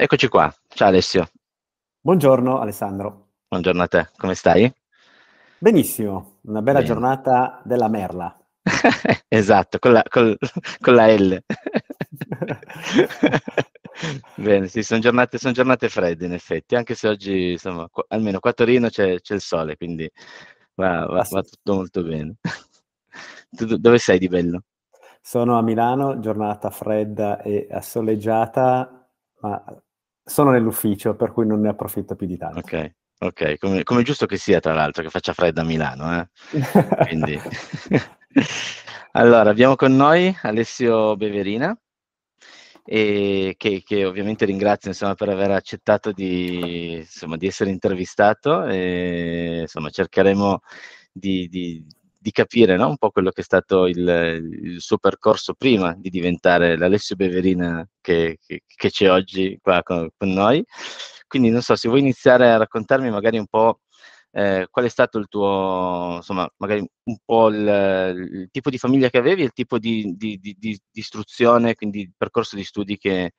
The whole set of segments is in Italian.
Eccoci qua. Ciao Alessio. Buongiorno Alessandro. Buongiorno a te, come stai? Benissimo, una bella Bene. giornata della merla. esatto, con la, con, con la L. Bene, sì, sono giornate, son giornate, fredde in effetti, anche se oggi, insomma, qu- almeno qua a Torino c'è, c'è il sole, quindi va, va, va, tutto molto bene. tu dove sei di bello? Sono a Milano, giornata fredda e assoleggiata, ma sono nell'ufficio, per cui non ne approfitto più di tanto. Ok, ok, come, come giusto che sia, tra l'altro, che faccia fredda a Milano. Eh? Quindi... allora, abbiamo con noi Alessio Beverina, che, che, ovviamente ringrazio insomma, per aver accettato di, insomma, di essere intervistato. E, insomma, cercheremo di, di, di capire no? un po' quello che è stato il, il, suo percorso prima di diventare l'Alessio Beverina che, che, che c'è oggi qua con, con, noi. Quindi non so se vuoi iniziare a raccontarmi magari un po'. Eh, qual è stato il tuo, insomma, magari un po' il, il tipo di famiglia che avevi, il tipo di, di, di, di istruzione, quindi il percorso di studi che,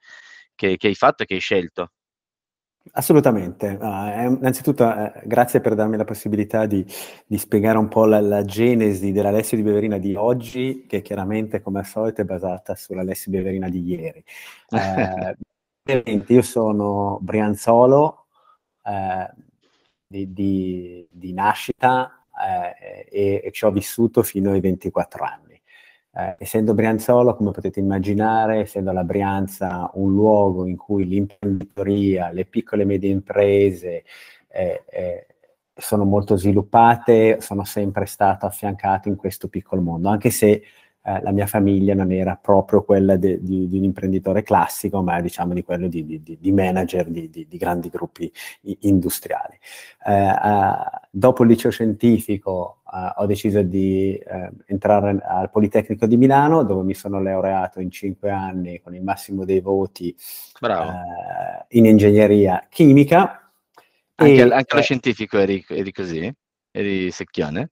che, che hai fatto e che hai scelto? Assolutamente, ah, innanzitutto eh, grazie per darmi la possibilità di, di spiegare un po' la, la genesi dell'Alessio di Beverina di oggi, che chiaramente come al solito è basata sull'Alessio di Beverina di ieri. Eh, io sono Brianzolo eh, di, di, di, nascita eh, e, e ci ho vissuto fino ai 24 anni. Eh, essendo Brianzolo, come potete immaginare, essendo la Brianza un luogo in cui l'imprenditoria, le piccole e medie imprese eh, eh, sono molto sviluppate, sono sempre stato affiancato in questo piccolo mondo, anche se eh, la mia famiglia non era proprio quella de, di, di, un imprenditore classico, ma diciamo di quello di, di, di manager di, grandi gruppi industriali. Eh, dopo il liceo scientifico eh, ho deciso di eh, entrare al Politecnico di Milano, dove mi sono laureato in cinque anni con il massimo dei voti in ingegneria chimica. Anche, e, anche lo scientifico eri, eri così? Eri secchione?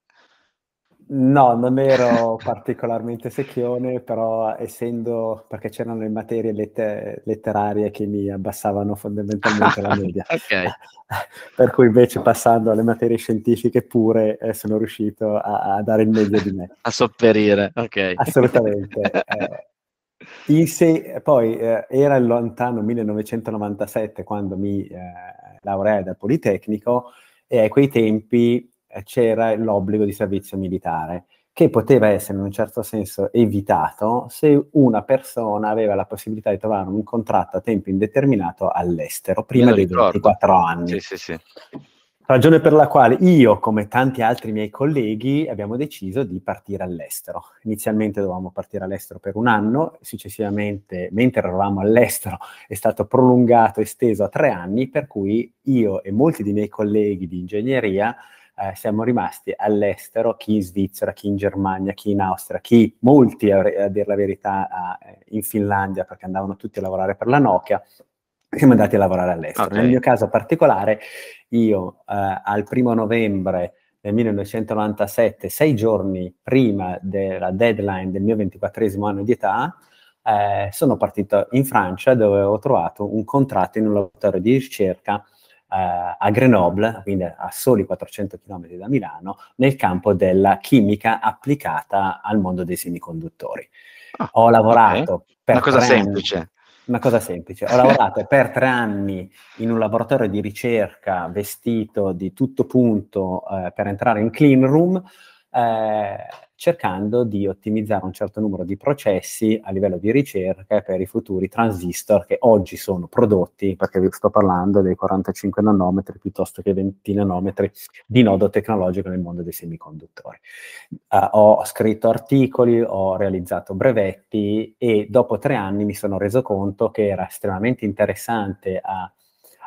No, non ero particolarmente secchione, però essendo perché c'erano le materie letter- letterarie che mi abbassavano fondamentalmente la media. okay. per cui invece passando alle materie scientifiche pure eh, sono riuscito a-, a, dare il meglio di me. A sopperire, ok. Assolutamente. Eh, se- poi eh, era il lontano 1997 quando mi eh, laureai da Politecnico e a quei tempi eh, c'era l'obbligo di servizio militare, che poteva essere in un certo senso evitato se una persona aveva la possibilità di trovare un contratto a tempo indeterminato all'estero prima dei 24 anni. Sì, sì, sì. Ragione per la quale io, come tanti altri miei colleghi, abbiamo deciso di partire all'estero. Inizialmente dovevamo partire all'estero per un anno, successivamente, mentre eravamo all'estero, è stato prolungato, esteso a tre anni, per cui io e molti dei miei colleghi di ingegneria eh, siamo rimasti all'estero, chi in Svizzera, chi in Germania, chi in Austria, chi molti, a, a dire la verità, a, eh, in Finlandia, perché andavano tutti a lavorare per la Nokia, siamo andati a lavorare all'estero. Okay. Nel mio caso particolare, io eh, al primo novembre del 1997, sei giorni prima della deadline del mio ventiquattresimo anno di età, eh, sono partito in Francia dove ho trovato un contratto in un laboratorio di ricerca eh, a Grenoble, quindi a soli 400 km da Milano, nel campo della chimica applicata al mondo dei semiconduttori. Ah, Ho lavorato okay. per... Una cosa semplice. una cosa semplice. Ho lavorato per tre anni in un laboratorio di ricerca vestito di tutto punto eh, per entrare in clean room. Eh, cercando di ottimizzare un certo numero di processi a livello di ricerca per i futuri transistor che oggi sono prodotti, perché vi sto parlando dei 45 nanometri piuttosto che 20 nanometri di nodo tecnologico nel mondo dei semiconduttori. Uh, ho scritto articoli, ho realizzato brevetti e dopo tre anni mi sono reso conto che era estremamente interessante a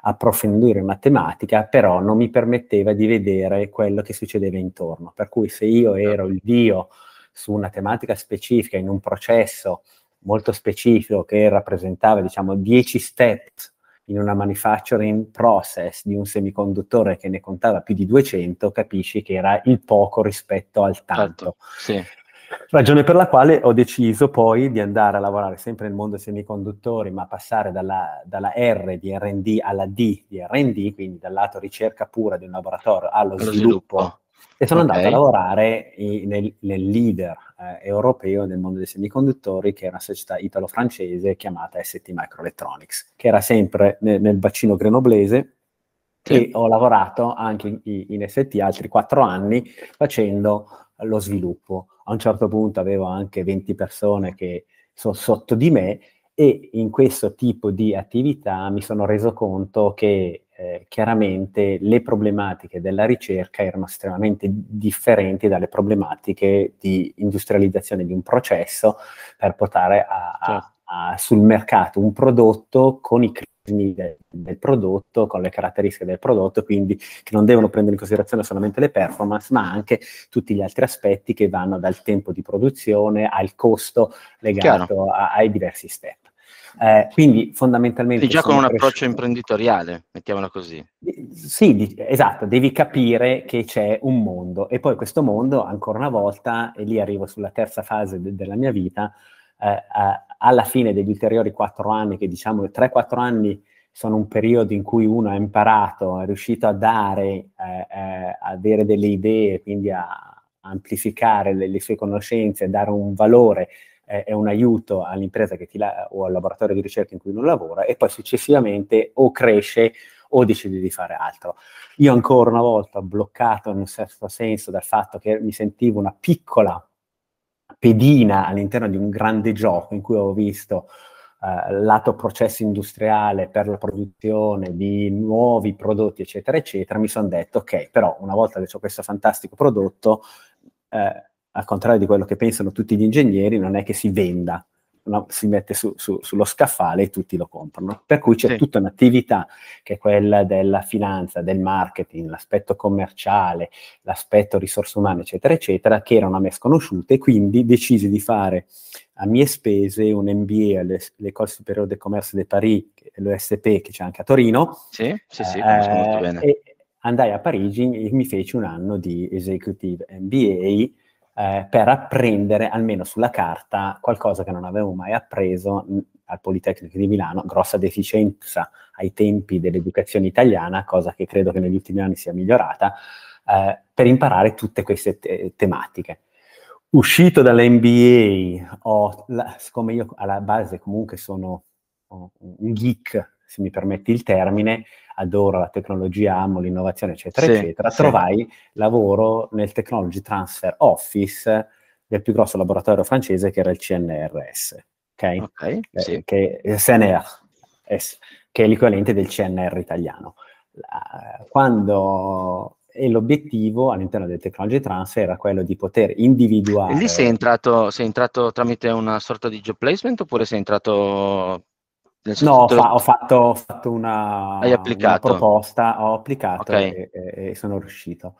approfondire matematica, però non mi permetteva di vedere quello che succedeva intorno. Per cui se io certo. ero il Dio su una tematica specifica, in un processo molto specifico che rappresentava, diciamo, 10 step in una manufacturing process di un semiconduttore che ne contava più di 200, capisci che era il poco rispetto al tanto. Certo, sì. Ragione per la quale ho deciso poi di andare a lavorare sempre nel mondo dei semiconduttori, ma passare dalla, dalla R di RD alla D di RD, quindi dal lato ricerca pura di un laboratorio allo, allo sviluppo. sviluppo. E sono okay. andato a lavorare in, nel, nel, leader eh, europeo nel mondo dei semiconduttori, che è una società italo-francese chiamata ST Microelectronics, che era sempre nel, nel bacino grenoblese, e ho lavorato anche in, in ST altri quattro anni facendo lo sviluppo. A un certo punto avevo anche 20 persone che sono sotto di me e in questo tipo di attività mi sono reso conto che eh, chiaramente le problematiche della ricerca erano estremamente differenti dalle problematiche di industrializzazione di un processo per portare a, a, certo. a, sul mercato un prodotto con i clienti del, prodotto, con le caratteristiche del prodotto, quindi che non devono prendere in considerazione solamente le performance, ma anche tutti gli altri aspetti che vanno dal tempo di produzione al costo legato a, ai diversi step. Eh, quindi fondamentalmente... Sei già con un cresciuto. approccio imprenditoriale, mettiamola così. Sì, esatto, devi capire che c'è un mondo e poi questo mondo, ancora una volta, e lì arrivo sulla terza fase de- della mia vita, eh, eh alla fine degli ulteriori quattro anni, che diciamo 3-4 anni sono un periodo in cui uno ha imparato, è riuscito a dare, eh, eh, a avere delle idee, quindi a amplificare le, le sue conoscenze, dare un valore eh, e un aiuto all'impresa la- o al laboratorio di ricerca in cui uno lavora e poi successivamente o cresce o decide di fare altro. Io ancora una volta bloccato in un certo senso dal fatto che mi sentivo una piccola pedina all'interno di un grande gioco in cui ho visto eh, lato processo industriale per la produzione di nuovi prodotti, eccetera, eccetera, mi sono detto, ok, però una volta che ho questo fantastico prodotto, eh, al contrario di quello che pensano tutti gli ingegneri, non è che si venda, no, si mette su, su, sullo scaffale e tutti lo comprano. Per cui c'è sì. tutta un'attività che è quella della finanza, del marketing, l'aspetto commerciale, l'aspetto risorse umane, eccetera, eccetera, che erano a me sconosciute e quindi decisi di fare a mie spese un MBA all'École Supérieure de Commerce de Paris, l'ESP che c'è anche a Torino. Sì, sì, sì, eh, molto bene. andai a Parigi e mi feci un anno di Executive MBA eh, per apprendere, almeno sulla carta, qualcosa che non avevo mai appreso mm, al Politecnico di Milano, grossa deficienza ai tempi dell'educazione italiana, cosa che credo che negli ultimi anni sia migliorata, eh, per imparare tutte queste te- tematiche. Uscito dall'MBA, ho, la, siccome io alla base comunque sono un geek se mi permetti il termine, adoro la tecnologia, amo l'innovazione, eccetera, sì, eccetera, sì. trovai lavoro nel Technology Transfer Office del più grosso laboratorio francese che era il CNRS, ok? okay eh, sì. che, CNR, eh, che è l'equivalente del CNR italiano. quando e l'obiettivo all'interno del technology transfer era quello di poter individuare. E lì sei entrato, sei entrato, tramite una sorta di job placement oppure sei entrato No, lo... fa, ho, fatto, ho fatto una, una, proposta, ho applicato okay. e, e, e, sono riuscito.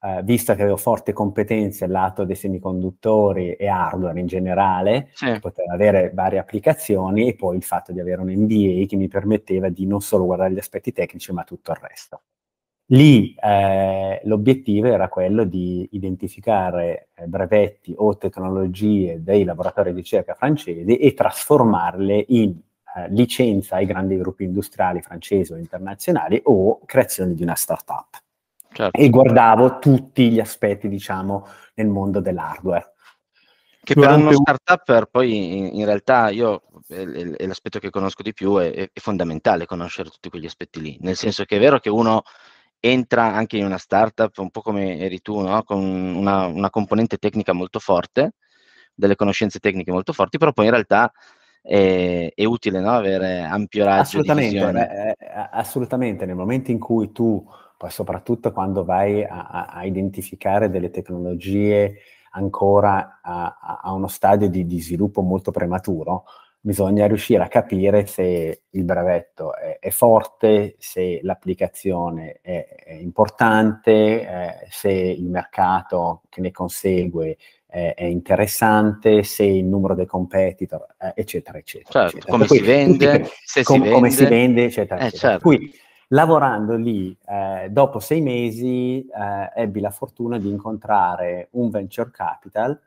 Eh, visto che avevo forte competenze al lato dei semiconduttori e hardware in generale, sì. potevo avere varie applicazioni e poi il fatto di avere un MBA che mi permetteva di non solo guardare gli aspetti tecnici ma tutto il resto. Lì eh, l'obiettivo era quello di identificare eh, brevetti o tecnologie dei laboratori di ricerca francesi e trasformarle in eh, licenza ai grandi gruppi industriali francesi o internazionali o creazione di una startup. Certo. E guardavo tutti gli aspetti, diciamo, nel mondo dell'hardware. Che per uno startup poi in, in, realtà io, eh, l'aspetto che conosco di più, è, è fondamentale conoscere tutti quegli aspetti lì, nel senso che è vero che uno entra anche in una startup, un po' come eri tu, no? con una, una, componente tecnica molto forte, delle conoscenze tecniche molto forti, però poi in realtà è, è utile no? avere ampio raggio assolutamente, beh, eh, eh, assolutamente, nel momento in cui tu, poi soprattutto quando vai a, a identificare delle tecnologie ancora a, a uno stadio di, di, sviluppo molto prematuro, bisogna riuscire a capire se il brevetto è, è forte, se l'applicazione è, è importante, eh, se il mercato che ne consegue è, interessante, se il numero dei competitor, eh, eccetera, eccetera. Certo, eccetera. Come, cui, si vende, se com, si vende, come si vende, eccetera. Eh, eccetera. Certo. Cui, lavorando lì, eh, dopo sei mesi, eh, ebbi la fortuna di incontrare un venture capital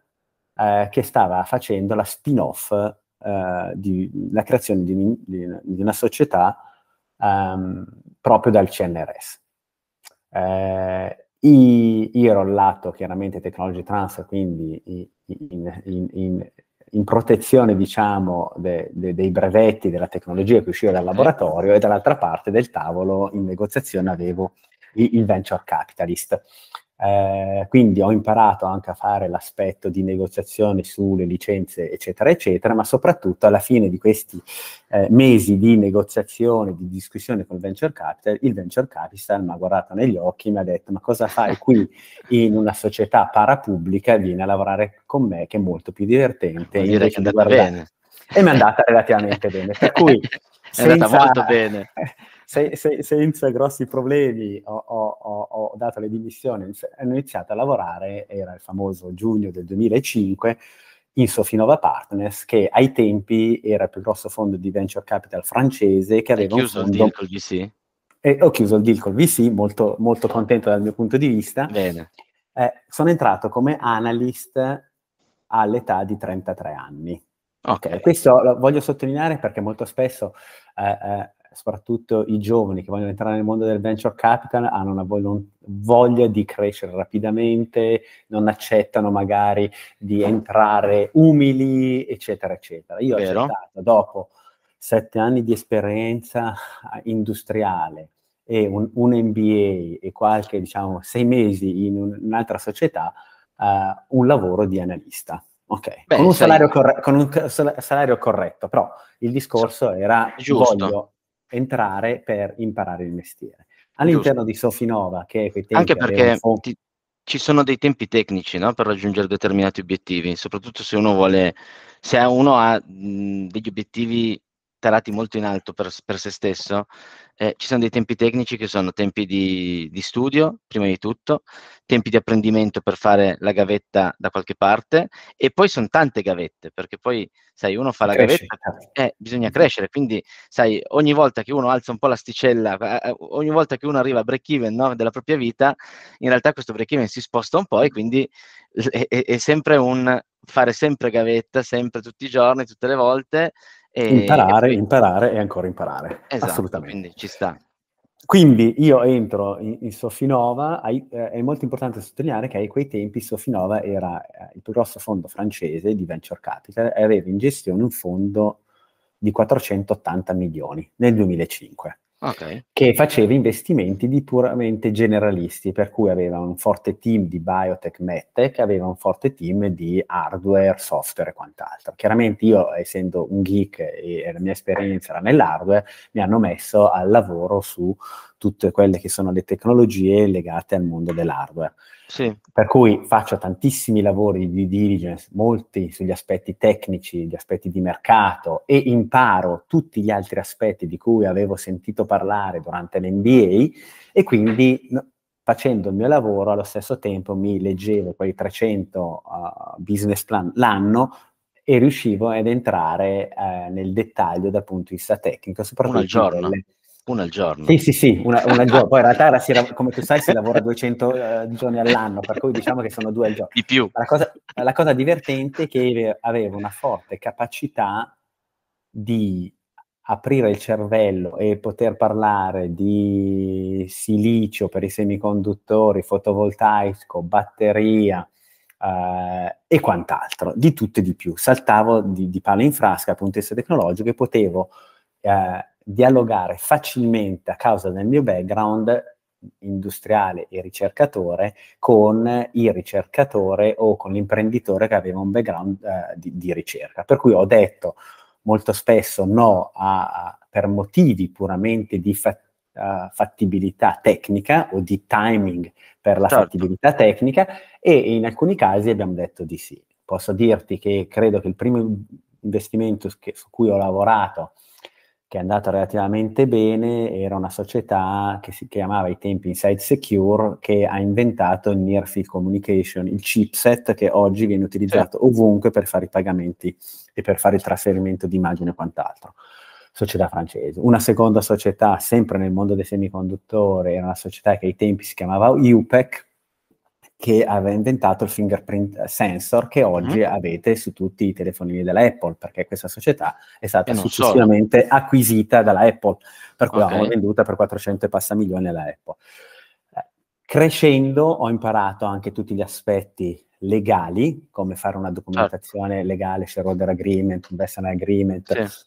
eh, che stava facendo la spin-off, eh, di, la creazione di, di, di una società um, proprio dal CNRS. Eh, i, ero rollato chiaramente technology transfer, quindi in, in, in, in protezione diciamo de, de, dei brevetti della tecnologia che usciva dal laboratorio e dall'altra parte del tavolo in negoziazione avevo il, il venture capitalist. Eh, quindi ho imparato anche a fare l'aspetto di negoziazione sulle licenze, eccetera, eccetera, ma soprattutto alla fine di questi eh, mesi di negoziazione, di discussione con il venture capital, il venture capital mi ha guardato negli occhi e mi ha detto ma cosa fai qui in una società parapubblica vieni a lavorare con me che è molto più divertente. dire che è bene. E mi è andata relativamente bene. Per cui, senza, è andata molto bene se, se, senza grossi problemi ho, ho, ho, dato le dimissioni, hanno iniziato a lavorare, era il famoso giugno del 2005, in Sofinova Partners, che ai tempi era il più grosso fondo di venture capital francese che aveva... Hai chiuso fondo... il deal col VC? E eh, ho chiuso il deal col VC, molto, molto contento dal mio punto di vista. Bene. Eh, sono entrato come analyst all'età di 33 anni. Okay. Questo lo voglio sottolineare perché molto spesso eh, eh, soprattutto i giovani che vogliono entrare nel mondo del venture capital hanno una voglia, voglia di crescere rapidamente, non accettano magari di entrare umili, eccetera, eccetera. Io Vero. ho accettato dopo sette anni di esperienza industriale e un, un MBA e qualche, diciamo, sei mesi in un, un'altra società, uh, un lavoro di analista. Ok, Beh, con, un sei... corre- con, un salario corretto, però il discorso era giusto. voglio entrare per imparare il mestiere. All'interno Giusto. di Sofinova, che è quei tempi Anche perché fond- ti, ci sono dei tempi tecnici no? per raggiungere determinati obiettivi, soprattutto se uno vuole, se uno ha mh, mhmm, degli obiettivi tarati molto in alto per, per se stesso, eh, ci sono dei tempi tecnici che sono tempi di, di, studio, prima di tutto, tempi di apprendimento per fare la gavetta da qualche parte e poi sono tante gavette, perché poi, sai, uno fa la Cresce. gavetta, certo. eh, bisogna crescere, quindi, sai, ogni volta che uno alza un po' l'asticella, eh, eh, ogni volta che uno arriva a break-even no, della propria vita, in realtà questo break-even si sposta un po' e quindi è, è, è sempre un fare sempre gavetta, sempre tutti i giorni, tutte le volte, e, imparare, imparare e ancora imparare. Esatto, assolutamente. Quindi ci sta. Quindi io entro in, in Sofinova, hai, eh, è molto importante sottolineare che a quei tempi Sofinova era eh, il più grosso fondo francese di venture capital e aveva in gestione un fondo di 480 milioni nel 2005 okay. che faceva investimenti di puramente generalisti, per cui aveva un forte team di biotech, medtech, aveva un forte team di hardware, software e quant'altro. Chiaramente io, essendo un geek e la mia esperienza era nell'hardware, mi hanno messo al lavoro su tutte quelle che sono le tecnologie legate al mondo dell'hardware. Sì. Per cui faccio tantissimi lavori di diligence, molti sugli aspetti tecnici, gli aspetti di mercato e imparo tutti gli altri aspetti di cui avevo sentito parlare durante l'NBA e quindi facendo il mio lavoro allo stesso tempo mi leggevo quei 300 uh, business plan l'anno e riuscivo ad entrare eh, nel dettaglio dal punto di vista tecnico, soprattutto delle, una al giorno. Sì, sì, sì, una, una al giorno. Poi in realtà, come tu sai, si lavora 200 eh, giorni all'anno, per cui diciamo che sono due al giorno. Di più. La cosa, la cosa divertente è che avevo una forte capacità di aprire il cervello e poter parlare di silicio per i semiconduttori, fotovoltaico, batteria eh, e quant'altro, di tutto e di più. Saltavo di, di palo in frasca dal punto di tecnologico e potevo eh, dialogare facilmente a causa del mio background industriale e ricercatore con il ricercatore o con l'imprenditore che aveva un background eh, di, di, ricerca. Per cui ho detto molto spesso no a, a, per motivi puramente di fa, uh, fattibilità tecnica o di timing per la certo. fattibilità tecnica e in alcuni casi abbiamo detto di sì. Posso dirti che credo che il primo investimento che, su cui ho lavorato che è andata relativamente bene, era una società che si chiamava ai tempi Inside Secure, che ha inventato il Near Field Communication, il chipset che oggi viene utilizzato certo. ovunque per fare i pagamenti e per fare il trasferimento di immagini e quant'altro. Società francese. Una seconda società, sempre nel mondo dei semiconduttori, era una società che ai tempi si chiamava UPEC, che aveva inventato il fingerprint eh, sensor che mhm. oggi mm-hmm. avete su tutti i telefonini dell'Apple, perché questa società è stata successivamente solo. acquisita dalla Apple, per cui okay. l'hanno venduta per 400 e passa milioni alla Apple. Eh, crescendo ho imparato anche tutti gli aspetti legali, come fare una certo. documentazione certo. legale, shareholder agreement, investment agreement sì.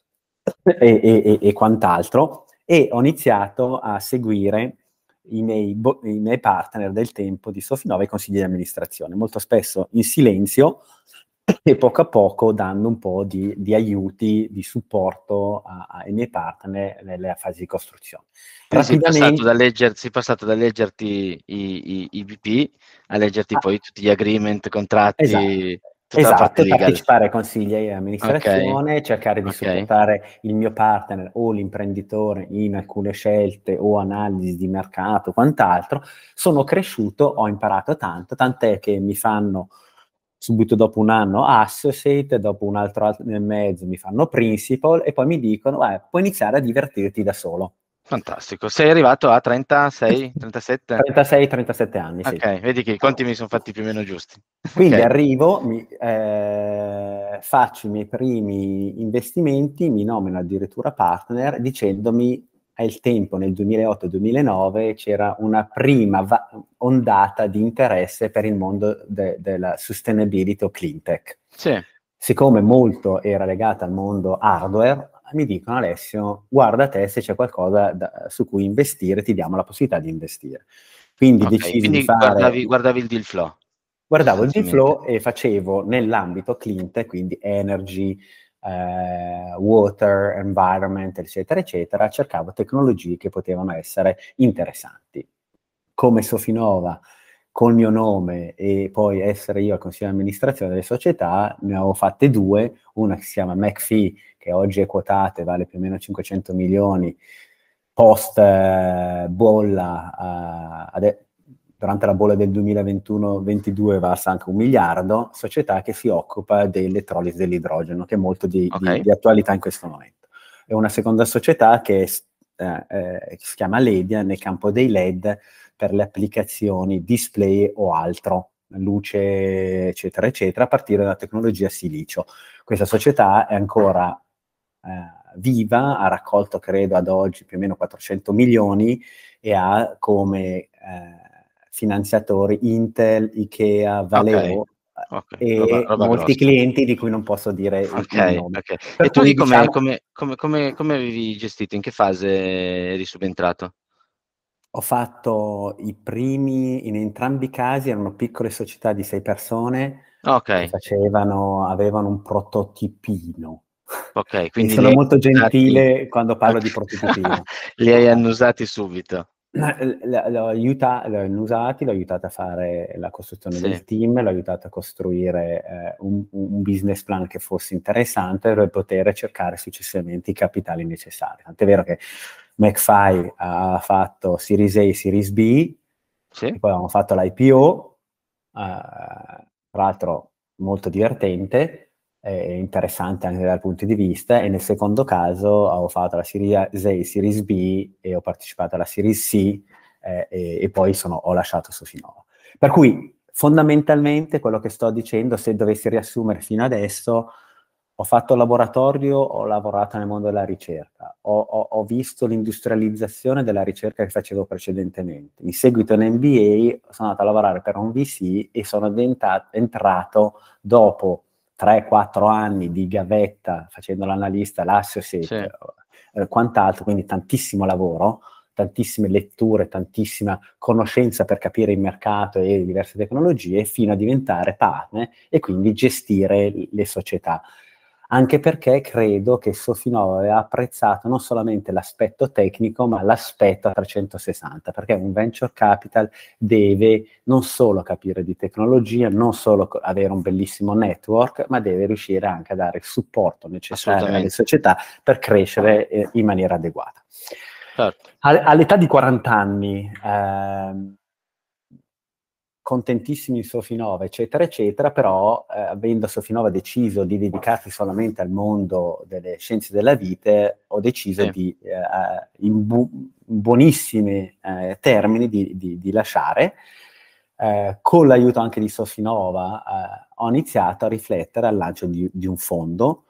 e, e, e, e quant'altro, e ho iniziato a seguire i miei, bo- i miei partner del tempo di Sofinova e consigli di amministrazione, molto spesso in silenzio e poco a poco dando un po' di, di aiuti, di supporto a, a, ai miei partner nella fase di costruzione. Rapidamente... Sei, legger, passato da, leggerti i, i, BP a leggerti ah, poi tutti gli agreement, contratti. Esatto esatto, partecipare ai consigli e amministrazione, okay. cercare di okay. supportare il mio partner o l'imprenditore in alcune scelte o analisi di mercato, quant'altro. Sono cresciuto, ho imparato tanto, tant'è che mi fanno subito dopo un anno associate, dopo un altro anno e mezzo mi fanno principal e poi mi dicono, beh, puoi iniziare a divertirti da solo. Fantastico. Sei arrivato a 36, 37? 36, 37 anni, sì. Ok, vedi che i conti mi sono fatti più o meno giusti. Quindi okay. arrivo, mi, eh, faccio i miei primi investimenti, mi nomino addirittura partner dicendomi al tempo, nel 2008-2009, c'era una prima va- ondata di interesse per il mondo de- della sustainability o clean tech. Sì. Siccome molto era legata al mondo hardware, mi dicono Alessio, guarda te se c'è qualcosa da, su cui investire, ti diamo la possibilità di investire. Quindi okay, decidi di fare... Guardavi, guardavi il deal flow. Guardavo il deal flow e facevo nell'ambito Clint, quindi energy, eh, water, environment, eccetera, eccetera, cercavo tecnologie che potevano essere interessanti. Come Sofinova, col mio nome e poi essere io al consiglio di amministrazione delle società, ne avevo fatte due, una che si chiama McPhee che oggi è quotata e vale più o meno 500 milioni, post eh, bolla, eh, ade- durante la bolla del 2021-22 varsa anche un miliardo, società che si occupa dell'elettrolisi dell'idrogeno, che è molto di, okay. di, di attualità in questo momento. E una seconda società che eh, eh si chiama Ledia nel campo dei LED per le applicazioni display o altro luce, eccetera, eccetera, a partire dalla tecnologia silicio. Questa società è ancora eh, viva, ha raccolto credo ad oggi più o meno 400 milioni e ha come eh, finanziatori Intel, Ikea, Valeo. Okay. Okay, eh, e roba, roba molti grossa. clienti di cui non posso dire okay, okay. E tu lì diciamo... come, come, come, come, avevi gestito? In che fase eri subentrato? Ho fatto i primi, in entrambi i casi erano piccole società di sei persone okay. che facevano, avevano un prototipino. Ok, quindi... sono molto gentile usati... quando parlo di prostitutiva. li hai annusati subito. Eh, l'ho, aiuta, l'ho annusati, l'ho aiutata a fare la costruzione sì. del team, l'ho aiutata a costruire eh, un, un, business plan che fosse interessante per poter cercare successivamente i capitali necessari. Tant'è vero che McFi ha fatto Series A, Series B, sì. poi abbiamo fatto l'IPO, eh, tra l'altro molto divertente, eh, interessante anche dal punto di vista e nel secondo caso ho fatto la serie A, Series B e ho partecipato alla Series C eh, e, e, poi sono, ho lasciato Sofinova. Per cui fondamentalmente quello che sto dicendo, se dovessi riassumere fino adesso, ho fatto laboratorio, ho lavorato nel mondo della ricerca, ho, ho, ho visto l'industrializzazione della ricerca che facevo precedentemente. In seguito in MBA sono andato a lavorare per un VC e sono entrato dopo 3-4 anni di gavetta facendo l'analista, l'associate, sì. eh, quant'altro, quindi tantissimo lavoro, tantissime letture, tantissima conoscenza per capire il mercato e le diverse tecnologie, fino a diventare partner e quindi gestire le società anche perché credo che Sofinova aveva apprezzato non solamente l'aspetto tecnico, ma l'aspetto a 360, perché un venture capital deve non solo capire di tecnologia, non solo avere un bellissimo network, ma deve riuscire anche a dare il supporto necessario alle società per crescere eh, in maniera adeguata. Certo. All'età di 40 anni, ehm, contentissimi di Sofinova, eccetera, eccetera, però eh, avendo Sofinova deciso di dedicarsi solamente al mondo delle scienze della vita, ho deciso sì. di, eh, eh in, bu- buonissimi eh, termini, di, di, di lasciare. Eh, con l'aiuto anche di Sofinova eh, ho iniziato a riflettere al lancio di, un fondo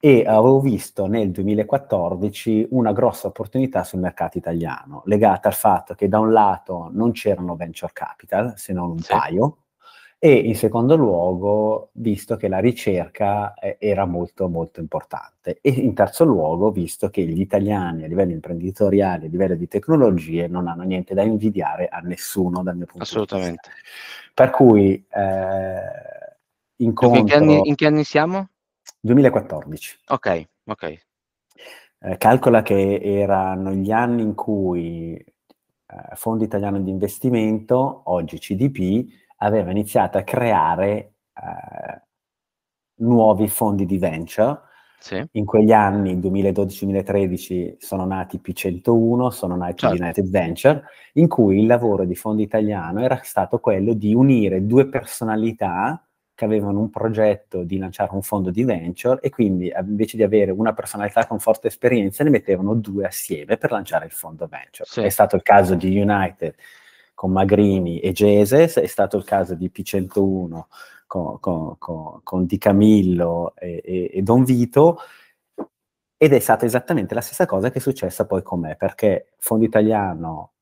e avevo visto nel 2014 una grossa opportunità sul mercato italiano, legata al fatto che da un lato non c'erano venture capital, se non un sì. paio, e in secondo luogo, visto che la ricerca eh, era molto molto importante, e in terzo luogo, visto che gli italiani a livello imprenditoriale, a livello di tecnologie, non hanno niente da invidiare a nessuno dal mio punto di vista. Assolutamente. Per cui, eh, incontro... In che, anni, in che anni siamo? 2014. Ok, ok. Eh, calcola che erano gli anni in cui eh, Fondo Italiano di Investimento, oggi CDP, aveva iniziato a creare eh, nuovi fondi di venture. Sì. In quegli anni, 2012-2013, sono nati P101, sono nati certo. United Venture, in cui il lavoro di Fondo Italiano era stato quello di unire due personalità che avevano un progetto di lanciare un fondo di venture e quindi eh, invece di avere una personalità con forte esperienza ne mettevano due assieme per lanciare il fondo venture. Sì. È stato il caso di United con Magrini e Geses, è stato il caso di P101 con, con, con, con Di Camillo e, e, e, Don Vito ed è stata esattamente la stessa cosa che è successa poi con me perché Fondo Italiano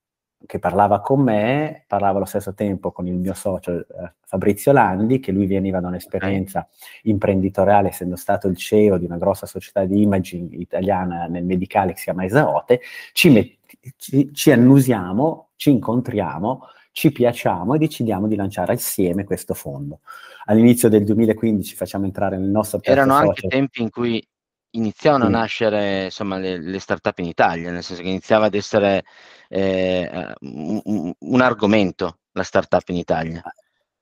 che parlava con me, parlava allo stesso tempo con il mio socio eh, Fabrizio Landi, che lui veniva da un'esperienza imprenditoriale, essendo stato il CEO di una grossa società di imaging italiana nel medicale che si chiama Esaote, ci, met- ci, ci annusiamo, ci incontriamo, ci piacciamo e decidiamo di lanciare assieme questo fondo. All'inizio del 2015 facciamo entrare nel nostro terzo Erano socio. anche tempi in cui iniziano a nascere insomma, le, le start-up in Italia, nel senso che iniziava ad essere eh, un, un, argomento la start-up in Italia. Ah,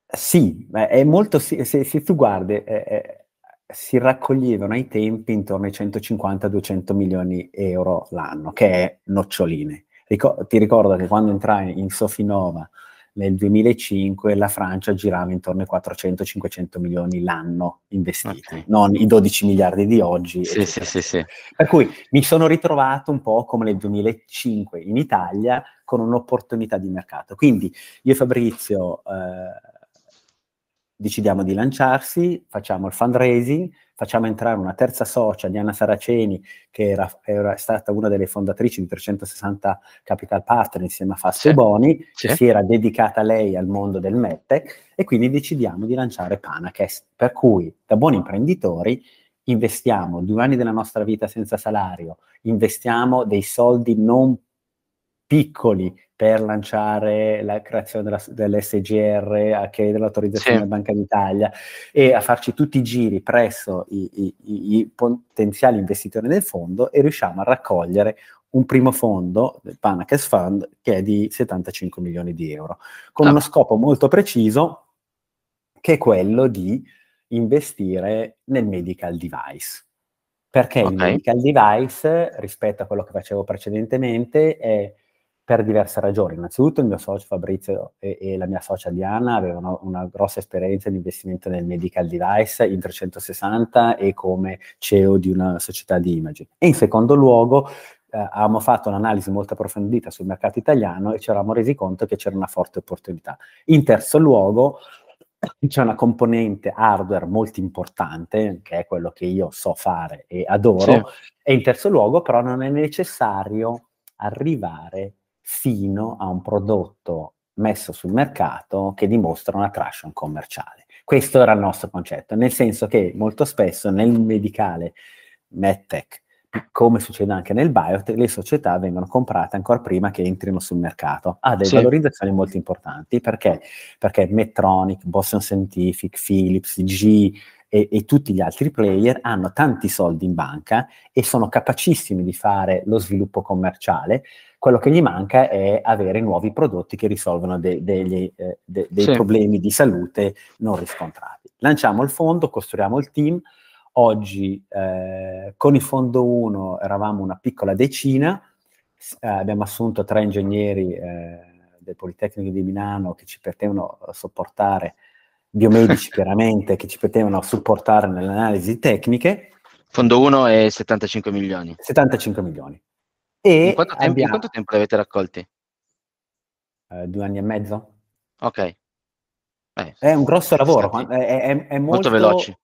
sì, è molto, se, se tu guardi, eh, eh, si raccoglievano ai tempi intorno ai 150-200 milioni di euro l'anno, che è noccioline. Ric- ti ricordo che quando entrai in Sofinova nel 2005 la Francia girava intorno ai 400-500 milioni l'anno investiti, okay. non i 12 miliardi di oggi. Sì, sì, sì, sì. Per cui mi sono ritrovato un po' come nel 2005 in Italia con un'opportunità di mercato. Quindi io e Fabrizio eh, decidiamo di lanciarsi, facciamo il fundraising, facciamo entrare una terza socia, Diana Saraceni, che era, era stata una delle fondatrici di 360 Capital Partner insieme a Fasso e Boni, sì. si era dedicata lei al mondo del MedTech e quindi decidiamo di lanciare Panacast, per cui da buoni imprenditori investiamo due anni della nostra vita senza salario, investiamo dei soldi non piccoli per lanciare la creazione della, dell'SGR, a chiedere l'autorizzazione sì. della Banca d'Italia e a farci tutti i giri presso i, i, i, potenziali investitori del fondo e riusciamo a raccogliere un primo fondo, il Panacas Fund, che è di 75 milioni di euro, con ah. uno scopo molto preciso che è quello di investire nel medical device. Perché okay. il medical device, rispetto a quello che facevo precedentemente, è per diverse ragioni. Innanzitutto il mio socio Fabrizio e, e, la mia socia Diana avevano una grossa esperienza di investimento nel medical device in 360 e come CEO di una società di imaging. E in secondo luogo eh, avevamo fatto un'analisi molto approfondita sul mercato italiano e ci eravamo resi conto che c'era una forte opportunità. In terzo luogo c'è una componente hardware molto importante, che è quello che io so fare e adoro, sì. e in terzo luogo però non è necessario arrivare fino a un prodotto messo sul mercato che dimostra una traction commerciale. Questo era il nostro concetto, nel senso che molto spesso nel medicale, medtech, come succede anche nel biotech, le società vengono comprate ancora prima che entrino sul mercato. Ha delle sì. valorizzazioni molto importanti perché, perché Medtronic, Boston Scientific, Philips, G e, e, tutti gli altri player hanno tanti soldi in banca e sono capacissimi di fare lo sviluppo commerciale quello che gli manca è avere nuovi prodotti che risolvono de- degli, eh, de- dei sì. problemi di salute non riscontrati. Lanciamo il fondo, costruiamo il team. Oggi eh, con il fondo 1 eravamo una piccola decina, eh, abbiamo assunto tre ingegneri eh, del Politecnico di Milano che ci potevano sopportare, biomedici chiaramente, che ci potevano supportare nelle analisi tecniche. Fondo 1 è 75 milioni. 75 milioni. E in, quanto tempo, abbiamo... in quanto tempo li avete raccolti? Eh, due anni e mezzo. Ok. Beh, è un grosso lavoro, è, è, è, molto, molto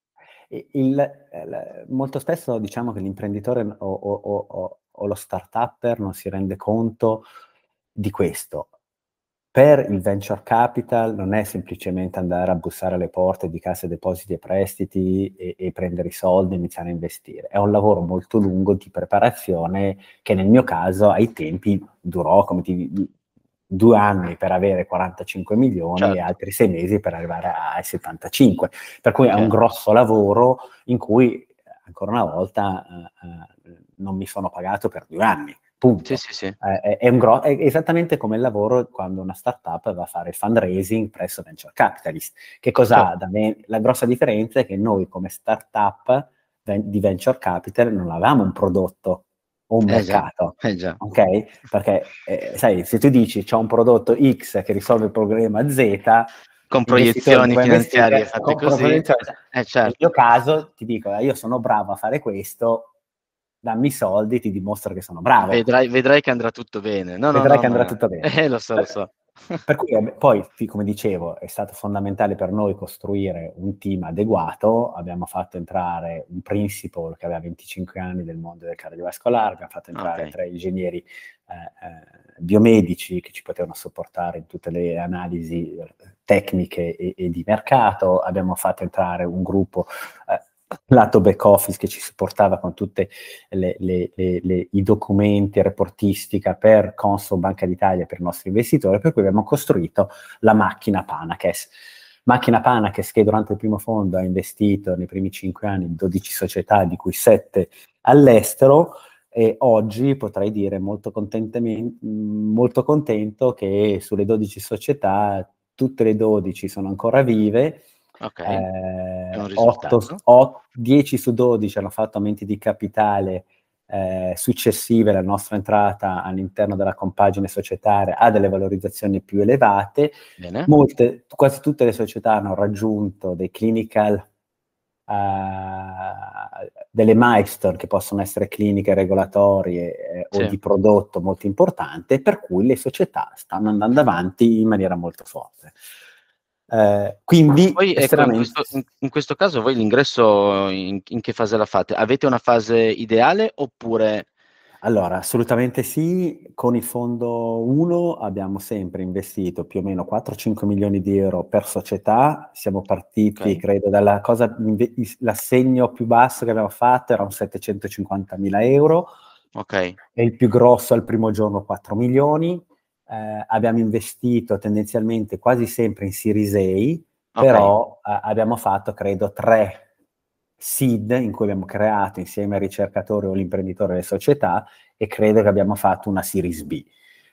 veloce. molto spesso diciamo che l'imprenditore o, o, o, o lo start-upper non si rende conto di questo per il venture capital non è semplicemente andare a bussare alle porte di casse depositi e prestiti e, e, prendere i soldi e iniziare a investire. È un lavoro molto lungo di preparazione che nel mio caso ai tempi durò come ti, due anni per avere 45 milioni certo. e altri sei mesi per arrivare ai 75. Per cui è un grosso lavoro in cui ancora una volta eh, eh non mi sono pagato per due anni Punto. Sì, sì, sì. Eh, è, è, gro- è, esattamente come il lavoro quando una startup va a fare fundraising presso venture capitalist. Che cos'ha? Sì. La grossa differenza è che noi come startup di venture capital non avevamo un prodotto o un eh mercato. Già, eh già. Ok? Perché, eh, sai, se tu dici c'è un prodotto X che risolve il problema Z, con proiezioni finanziarie fatte così. Eh, certo. Nel mio caso ti dico, eh, io sono bravo a fare questo, dammi i soldi, ti dimostro che sono bravo. Vedrai, vedrai che andrà tutto bene. No, vedrai no, no, che andrà tutto bene. Eh, lo so, lo so. per cui eh, poi, come dicevo, è stato fondamentale per noi costruire un team adeguato. Abbiamo fatto entrare un principal che aveva 25 anni del mondo del cardiovascolare, abbiamo fatto entrare okay. tre ingegneri eh, eh biomedici che ci potevano supportare in tutte le analisi eh, tecniche e, e di mercato, abbiamo fatto entrare un gruppo eh, lato back office che ci supportava con tutti i documenti, reportistica per Consul Banca d'Italia, per i nostri investitori, per cui abbiamo costruito la macchina Panakes. Macchina Panakes che durante il primo fondo ha investito nei primi 5 anni 12 società, di cui 7 all'estero, e oggi potrei dire molto, molto contento che sulle 12 società tutte le 12 sono ancora vive. Okay. Eh, risultato. 8, 10 su 12 hanno fatto aumenti di capitale eh, successive alla nostra entrata all'interno della compagine societaria ha delle valorizzazioni più elevate. Molte, quasi tutte le società hanno raggiunto dei clinical Uh, delle milestone che possono essere cliniche, regolatorie eh, sì. o di prodotto molto importante, per cui le società stanno andando avanti in maniera molto forte. Eh, quindi voi, estremamente... ecco, in, questo, in, questo, caso voi l'ingresso in, in, che fase la fate? Avete una fase ideale oppure... Allora, assolutamente sì, con il fondo 1 abbiamo sempre investito più o meno 4-5 milioni di euro per società, siamo partiti okay. credo dalla cosa, l'assegno più basso che abbiamo fatto era un 750 mila euro, okay. e il più grosso al primo giorno 4 milioni, eh, abbiamo investito tendenzialmente quasi sempre in Series A, okay. però eh, abbiamo fatto, credo, tre seed in cui abbiamo creato insieme al ricercatore o l'imprenditore le società e credo che abbiamo fatto una Series B,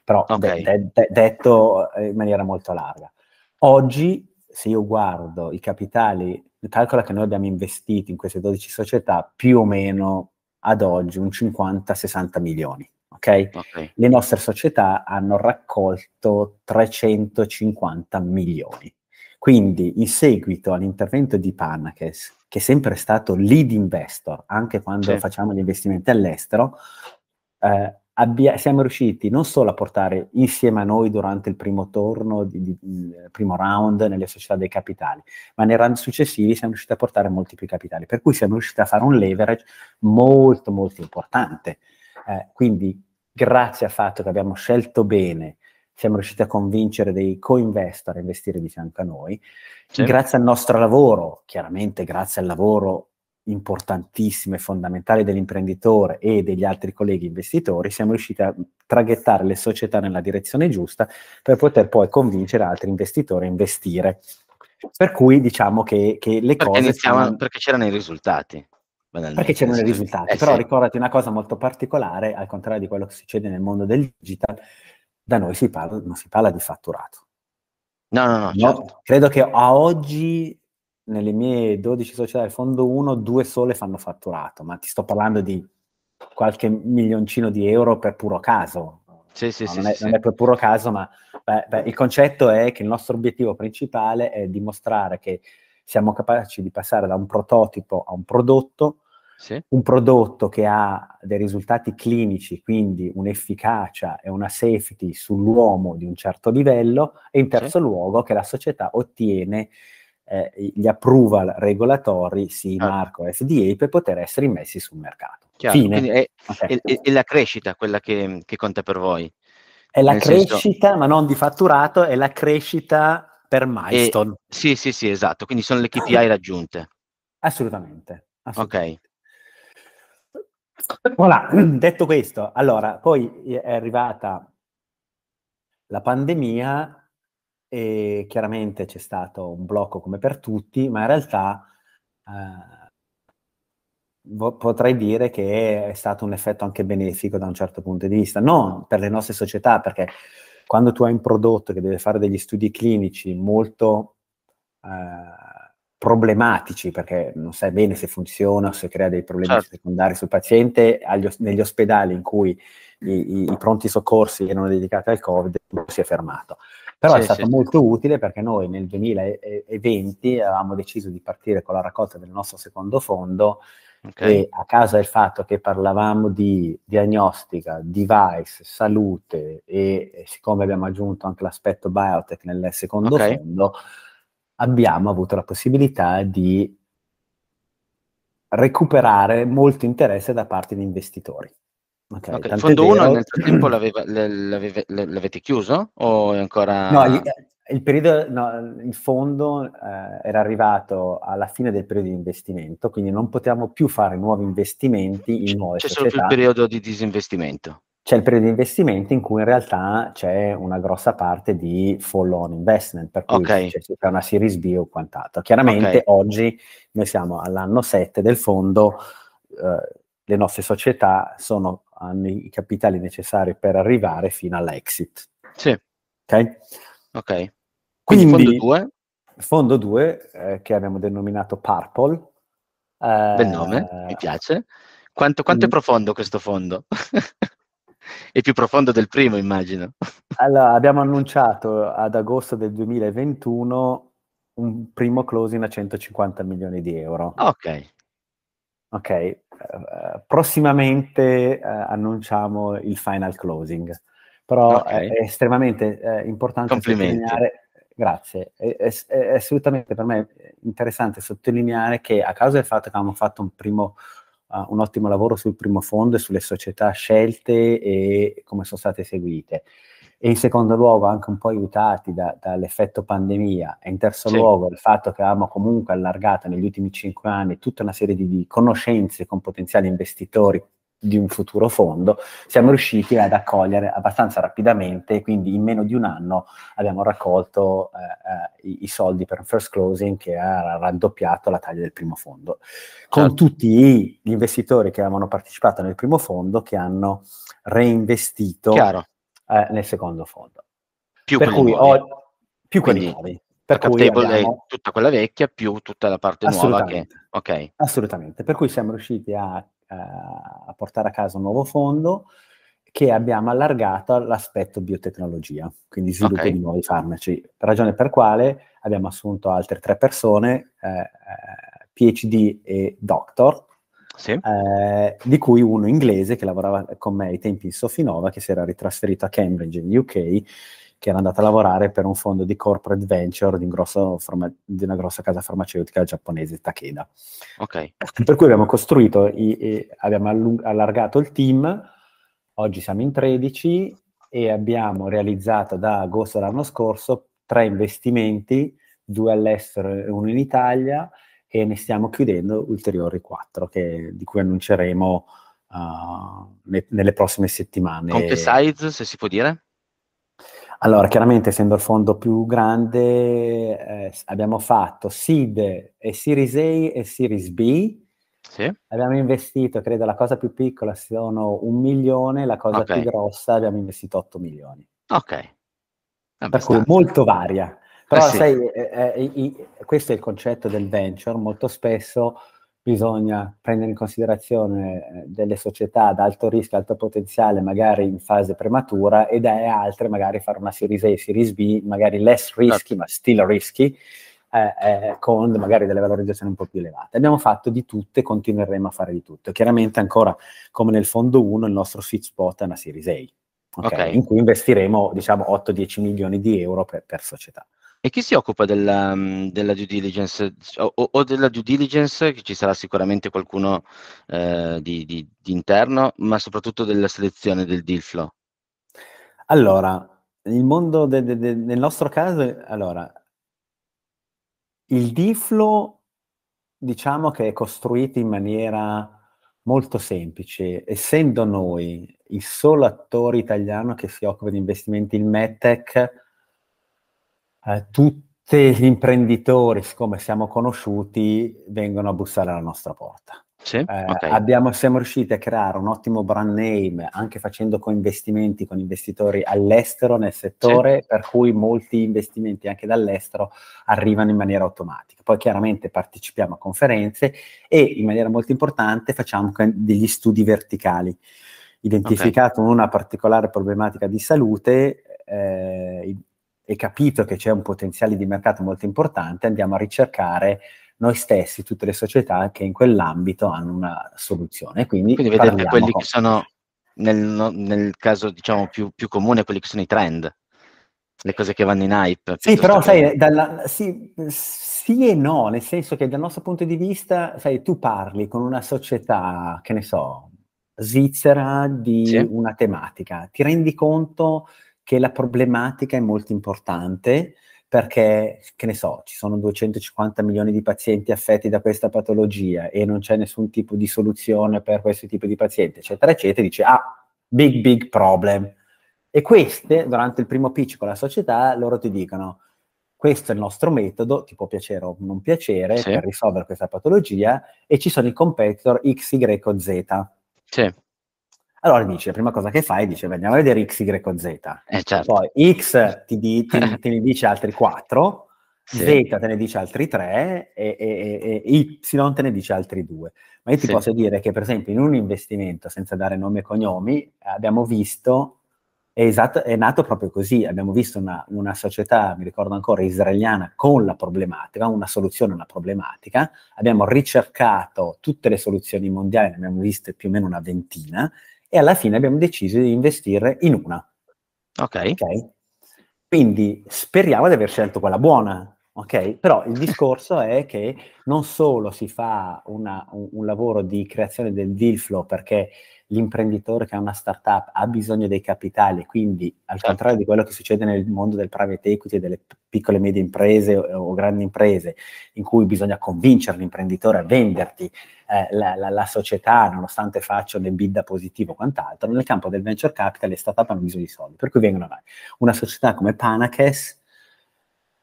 però okay. de- de- detto eh, in maniera molto larga. Oggi, se io guardo i capitali, calcola che noi abbiamo investito in queste 12 società più o meno ad oggi un 50-60 milioni. Okay? ok? Le nostre società hanno raccolto 350 milioni. Quindi, in seguito all'intervento di Panakes, che è sempre stato lead investor, anche quando sì. facciamo gli investimenti all'estero, eh, abbia, siamo riusciti non solo a portare insieme a noi durante il primo turno, di, di, il primo round nelle società dei capitali, ma nei round successivi siamo riusciti a portare molti più capitali, per cui siamo riusciti a fare un leverage molto molto importante. Eh, quindi grazie al fatto che abbiamo scelto bene, siamo riusciti a convincere dei co-investor a investire di fianco a noi, certo. grazie al nostro lavoro, chiaramente grazie al lavoro importantissimo e fondamentale dell'imprenditore e degli altri colleghi investitori, siamo riusciti a traghettare le società nella direzione giusta per poter poi convincere altri investitori a investire. Per cui diciamo che, che le perché cose... Iniziamo, sono... Perché c'erano i risultati. Perché c'erano i risultati, eh, però sì. ricordati una cosa molto particolare, al contrario di quello che succede nel mondo del digital, da noi si parla, non si parla di fatturato. No, no, no. Certo. credo che a oggi nelle mie 12 società del fondo 1, due sole fanno fatturato, ma ti sto parlando di qualche milioncino di euro per puro caso. Sì, sì, no, sì, non, è, sì. non è per puro caso, ma beh, beh, il concetto è che il nostro obiettivo principale è dimostrare che siamo capaci di passare da un prototipo a un prodotto sì. un prodotto che ha dei risultati clinici, quindi un'efficacia e una safety sull'uomo di un certo livello, e in terzo sì. luogo che la società ottiene eh, gli approval regolatori, sì, ah. Marco, FDA, per poter essere immessi sul mercato. Chiaro, è, okay. è, è, la crescita quella che, che, conta per voi. È la Nel crescita, senso... ma non di fatturato, è la crescita per milestone. E, sì, sì, sì, esatto. Quindi sono le KPI raggiunte. Assolutamente. assolutamente. Voilà, detto questo, allora, poi è arrivata la pandemia e chiaramente c'è stato un blocco come per tutti, ma in realtà eh, potrei dire che è stato un effetto anche benefico da un certo punto di vista, non per le nostre società, perché quando tu hai un prodotto che deve fare degli studi clinici molto... Eh, problematici, perché non sai bene se funziona, o se crea dei problemi certo. secondari sul paziente, agli, negli ospedali in cui i, i, i, pronti soccorsi erano dedicati al Covid, si è fermato. Però sì, è stato sì, molto sì. utile perché noi nel 2020 avevamo deciso di partire con la raccolta del nostro secondo fondo okay. e a causa del fatto che parlavamo di diagnostica, device, salute e, e siccome abbiamo aggiunto anche l'aspetto biotech nel secondo okay. fondo, abbiamo avuto la possibilità di recuperare molto interesse da parte di investitori. Okay, okay. Il fondo 1 nel frattempo l'avete chiuso o è ancora... No, il, il, periodo, no, il fondo eh, era arrivato alla fine del periodo di investimento, quindi non potevamo più fare nuovi investimenti in nuove C'è società. C'è solo il periodo di disinvestimento c'è il periodo di investimento in cui in realtà c'è una grossa parte di fall on investment, per cui okay. c'è, c'è una Series B o quant'altro. Chiaramente okay. oggi noi siamo all'anno 7 del fondo, eh, le nostre società sono, hanno i capitali necessari per arrivare fino all'exit. Sì. Ok? okay. Quindi, Quindi, fondo 2? Fondo 2 eh, che abbiamo denominato Purple. Eh, Bel nome, eh, mi piace. Quanto, quanto è mm. profondo questo fondo? e più profondo del primo, immagino. Allora, abbiamo annunciato ad agosto del 2021 un primo closing a 150 milioni di euro. Ok. Ok, uh, prossimamente uh, annunciamo il final closing, però okay. è, eh, è, estremamente uh, importante sottolineare, grazie, è, è, è, assolutamente per me interessante sottolineare che a causa del fatto che abbiamo fatto un primo Ah, un ottimo lavoro sul primo fondo e sulle società scelte e come sono state seguite. E in secondo luogo anche un po' aiutati da, dall'effetto pandemia e in terzo sì. luogo il fatto che avevamo comunque allargato negli ultimi cinque anni tutta una serie di, di conoscenze con potenziali investitori di un futuro fondo, siamo riusciti ad accogliere abbastanza rapidamente, quindi in meno di un anno abbiamo raccolto eh, eh i, i, soldi per un first closing che ha raddoppiato la taglia del primo fondo, con certo. tutti gli investitori che avevano partecipato nel primo fondo che hanno reinvestito eh, nel secondo fondo. Più per quelli cui nuovi. Ho, più quelli Quindi, nuovi. Per cui abbiamo... tutta quella vecchia più tutta la parte nuova. Che... Okay. Assolutamente, per cui siamo riusciti a eh, a portare a casa un nuovo fondo che abbiamo allargato all'aspetto biotecnologia, quindi sviluppo okay. di nuovi farmaci, ragione per quale abbiamo assunto altre tre persone, eh, eh PhD e doctor, sì. eh, di cui uno inglese che lavorava con me ai tempi in Sofinova, che si era ritrasferito a Cambridge in UK che era andata a lavorare per un fondo di corporate venture di, un grosso, di una grossa casa farmaceutica giapponese, Takeda. Okay. Per cui abbiamo costruito, i, abbiamo allung- allargato il team, oggi siamo in 13 e abbiamo realizzato da agosto dell'anno scorso tre investimenti, due all'estero e uno in Italia, e ne stiamo chiudendo ulteriori quattro che, di cui annunceremo uh, ne, nelle prossime settimane. Con che size, se si può dire? Allora, chiaramente essendo il fondo più grande, eh, abbiamo fatto SID e Series A e Series B. Sì. Abbiamo investito, credo, la cosa più piccola sono un milione, la cosa okay. più grossa abbiamo investito 8 milioni. Ok. Per cui molto varia. Eh, Però eh sì. sai, eh, eh questo è il concetto del venture, molto spesso bisogna prendere in considerazione eh, delle società ad alto rischio, alto potenziale, magari in fase prematura, ed da altre magari fare una Series A, Series B, magari less risky, certo. ma still risky, eh, eh, con magari delle valorizzazioni un po' più elevate. Abbiamo fatto di tutte, continueremo a fare di tutto. Chiaramente ancora, come nel fondo 1, il nostro sweet spot è una Series A, okay? Okay. in cui investiremo diciamo 8-10 milioni di euro per, per società. E chi si occupa della, mm, della due diligence o, o, della due diligence, che ci sarà sicuramente qualcuno eh, di, di, di, interno, ma soprattutto della selezione del deal flow? Allora, il mondo de, de, de, nel nostro caso, allora, il deal flow diciamo che è costruito in maniera molto semplice, essendo noi il solo attore italiano che si occupa di investimenti in MedTech, eh, tutti gli imprenditori, siccome siamo conosciuti, vengono a bussare alla nostra porta. Sì? Eh, okay. abbiamo, siamo riusciti a creare un ottimo brand name anche facendo coinvestimenti con investitori all'estero nel settore, sì. per cui molti investimenti anche dall'estero arrivano in maniera automatica. Poi chiaramente partecipiamo a conferenze e in maniera molto importante facciamo degli studi verticali. Identificato okay. una particolare problematica di salute, eh, e capito che c'è un potenziale di mercato molto importante, andiamo a ricercare noi stessi, tutte le società che in quell'ambito hanno una soluzione. Quindi, Quindi vedete quelli con... che sono, nel, nel caso diciamo più, più, comune, quelli che sono i trend, le cose che vanno in hype. Sì, però che... sai, dalla, sì, sì e no, nel senso che dal nostro punto di vista, sai, tu parli con una società, che ne so, svizzera di sì. una tematica, ti rendi conto che la problematica è molto importante perché, che ne so, ci sono 250 milioni di pazienti affetti da questa patologia e non c'è nessun tipo di soluzione per questo tipo di pazienti, eccetera, eccetera, dice, ah, big, big problem. E queste, durante il primo pitch con la società, loro ti dicono, questo è il nostro metodo, ti può piacere o non piacere, sì. per risolvere questa patologia, e ci sono i competitor X, Y, Z. Sì. Allora dice, la prima cosa che fai, dice, andiamo a vedere x, y, z. Eh, certo. Poi x ti, di, ti, ti ne dice altri 4, sì. z te ne dice altri 3 e, e, e, y te ne dice altri 2. Ma io ti sì. posso dire che per esempio in un investimento, senza dare nomi e cognomi, abbiamo visto, è, esatto, è nato proprio così, abbiamo visto una, una società, mi ricordo ancora, israeliana con la problematica, una soluzione a una problematica, abbiamo ricercato tutte le soluzioni mondiali, ne abbiamo viste più o meno una ventina, e alla fine abbiamo deciso di investire in una. Ok. okay? Quindi speriamo di aver scelto quella buona, ok? Però il discorso è che non solo si fa una, un, un, lavoro di creazione del deal flow perché l'imprenditore che ha una startup ha bisogno dei capitali, quindi al certo. contrario di quello che succede nel mondo del private equity e delle piccole e medie imprese o, o, grandi imprese, in cui bisogna convincere l'imprenditore a venderti eh, la, la, la, società, nonostante faccia un bid positivo o quant'altro, nel campo del venture capital le startup hanno bisogno di soldi, per cui vengono avanti. Una società come Panaches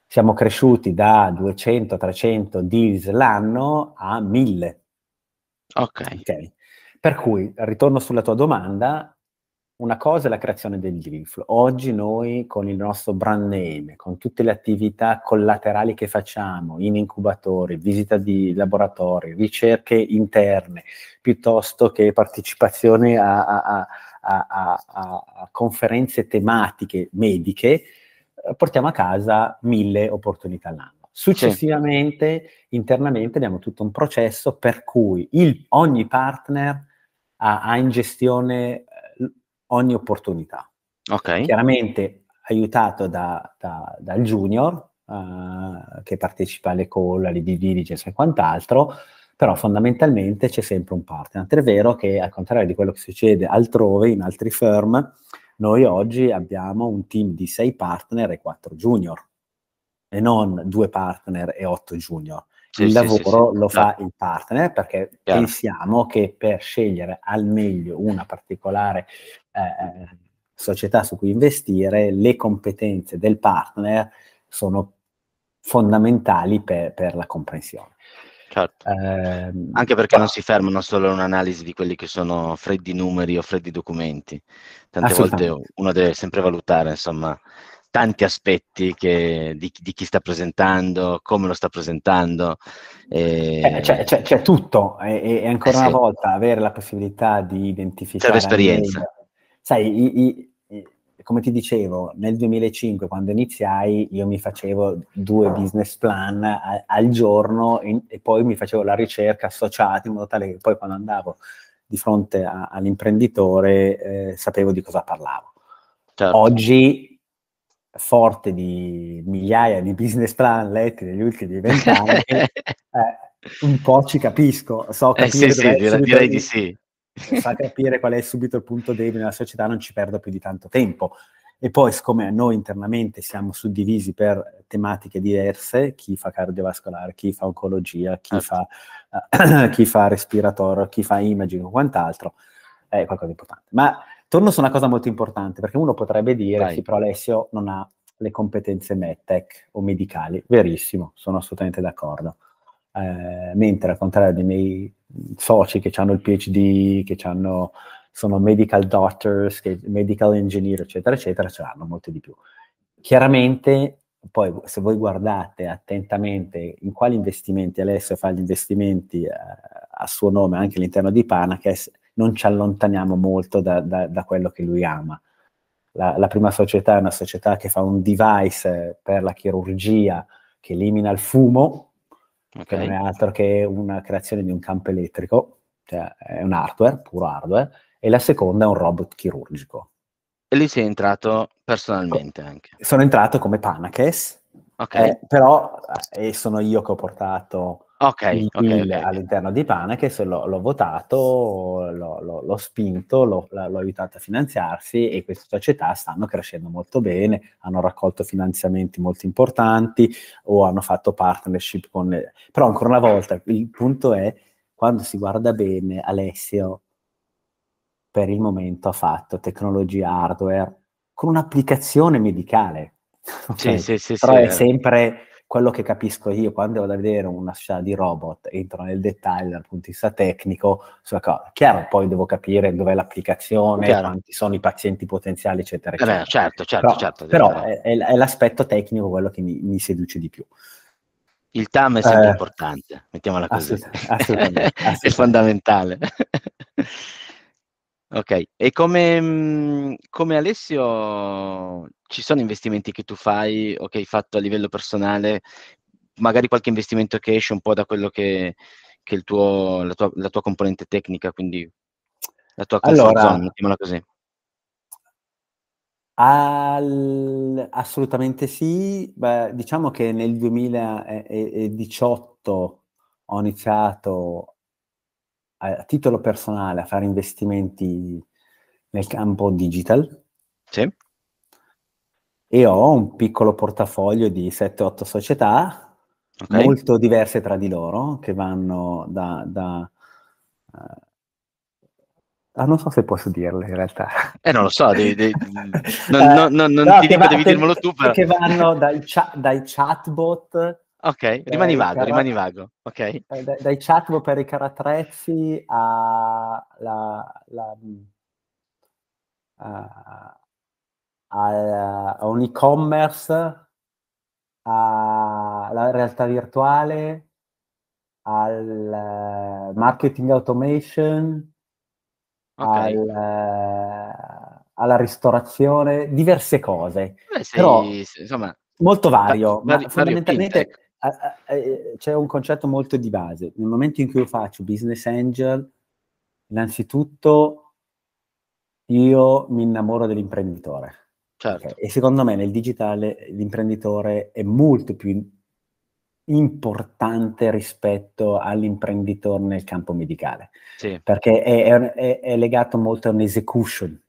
siamo cresciuti da 200-300 deals l'anno a 1000. Ok. okay. Per cui, ritorno sulla tua domanda, una cosa è la creazione del deal flow. Oggi noi con il nostro brand name, con tutte le attività collaterali che facciamo in incubatori, visita di laboratori, ricerche interne, piuttosto che partecipazione a, a, a, a conferenze tematiche mediche, portiamo a casa mille opportunità all'anno. Successivamente, sì. internamente, abbiamo tutto un processo per cui il, ogni partner ha, ha in gestione eh, ogni opportunità. Okay. Chiaramente aiutato da, da, dal junior uh, che partecipa alle call, alle due diligence e quant'altro, però fondamentalmente c'è sempre un partner. Tant'è vero che al contrario di quello che succede altrove, in altri firm, noi oggi abbiamo un team di sei partner e quattro junior e non due partner e otto junior il sì, lavoro sì, lo sì, fa esatto. il partner perché chiaro. pensiamo che per scegliere al meglio una particolare eh, società su cui investire, le competenze del partner sono fondamentali per, per la comprensione. Certo. Eh, Anche perché non si fermano solo a un'analisi di quelli che sono freddi numeri o freddi documenti. Tante volte uno deve sempre valutare, insomma, tanti aspetti che, di, di, chi sta presentando, come lo sta presentando. E... Eh, c'è, c'è, c'è, tutto e, e ancora eh, una sì. volta avere la possibilità di identificare... Serve esperienza. Sai, i, i come ti dicevo, nel 2005 quando iniziai io mi facevo due business plan a, al giorno in, e poi mi facevo la ricerca associata in modo tale che poi quando andavo di fronte a, all'imprenditore eh, sapevo di cosa parlavo. Certo. Oggi forte di migliaia di business plan letti negli ultimi vent'anni, eh, eh, un po' ci capisco, so capire eh sì, sì, direi, direi di sì. Fa capire qual è subito il punto debole della società, non ci perdo più di tanto tempo. E poi, siccome noi internamente siamo suddivisi per tematiche diverse, chi fa cardiovascolare, chi fa oncologia, chi, ah. fa, uh, chi fa respiratorio, chi fa imaging o quant'altro, è qualcosa di importante. Ma Torno su una cosa molto importante, perché uno potrebbe dire, Dai. sì, però Alessio non ha le competenze medtech o medicali, verissimo, sono assolutamente d'accordo. Eh, mentre al contrario dei miei soci che hanno il PhD, che hanno, sono medical doctors, che, medical engineer, eccetera, eccetera, ce l'hanno molti di più. Chiaramente, poi se voi guardate attentamente in quali investimenti Alessio fa gli investimenti eh, a suo nome anche all'interno di Panaches, non ci allontaniamo molto da, da, da quello che lui ama. La, la, prima società è una società che fa un device per la chirurgia che elimina il fumo, okay. che non è altro che una creazione di un campo elettrico, cioè è un hardware, puro hardware, e la seconda è un robot chirurgico. E lì sei entrato personalmente anche. Sono entrato come Panaches, Okay. Eh, però eh, sono io che ho portato okay, okay, okay. all'interno di Panache, l'ho, l'ho votato, l'ho, l'ho, l'ho spinto, l'ho, aiutato a finanziarsi e queste società stanno crescendo molto bene, hanno raccolto finanziamenti molto importanti o hanno fatto partnership con... Le... Però ancora una volta, il punto è, quando si guarda bene, Alessio per il momento ha fatto tecnologia hardware con un'applicazione medicale Okay. Sì, sì, sì, Però è sempre quello che capisco io quando vado a vedere una società di robot, entro nel dettaglio dal punto di vista tecnico sulla cosa. Chiaro, poi devo capire dov'è l'applicazione, Chiaro. quanti sono i pazienti potenziali, eccetera, eh eccetera. Eh, certo, certo, però, certo. Però è, è, l'aspetto tecnico quello che mi, mi seduce di più. Il TAM è sempre eh, importante, mettiamola così. Assolutamente, assolutamente, assolutamente. è fondamentale. Ok, E come mhmm, come Alessio ci sono investimenti che tu fai o che hai fatto a livello personale, magari qualche investimento che esce un po' da quello che che il tuo la tua la tua componente tecnica, quindi la tua comfort Allora zone, mettiamola così. Al assolutamente sì. Beh, diciamo che nel 2018 ho iniziato a titolo personale a fare investimenti nel campo digital. Sì. E ho un piccolo portafoglio di 7-8 società okay. molto diverse tra di loro, che vanno da... da uh, Ah, non so se posso dirle in realtà. Eh, non lo so, devi, devi, non, eh, no, non no, ti dico, va, devi dirmelo tu. Però. Che vanno dai, cha- dai chatbot Ok, eh, rimani vago, car- rimani vago. Okay. Eh, dai, dai chatbot per i caratrezzi alla a, a, a, un e-commerce, alla realtà virtuale, al uh, marketing automation, okay. al, uh, alla ristorazione, diverse cose. Beh, sei, Però, insomma, molto vario, vari, ma vari fondamentalmente ecco c'è un concetto molto di base. Nel momento in cui io faccio business angel, innanzitutto io mi innamoro dell'imprenditore. Certo. Okay? E secondo me nel digitale l'imprenditore è molto più importante rispetto all'imprenditore nel campo medicale. Sì. Perché è, è, è legato molto a un'execution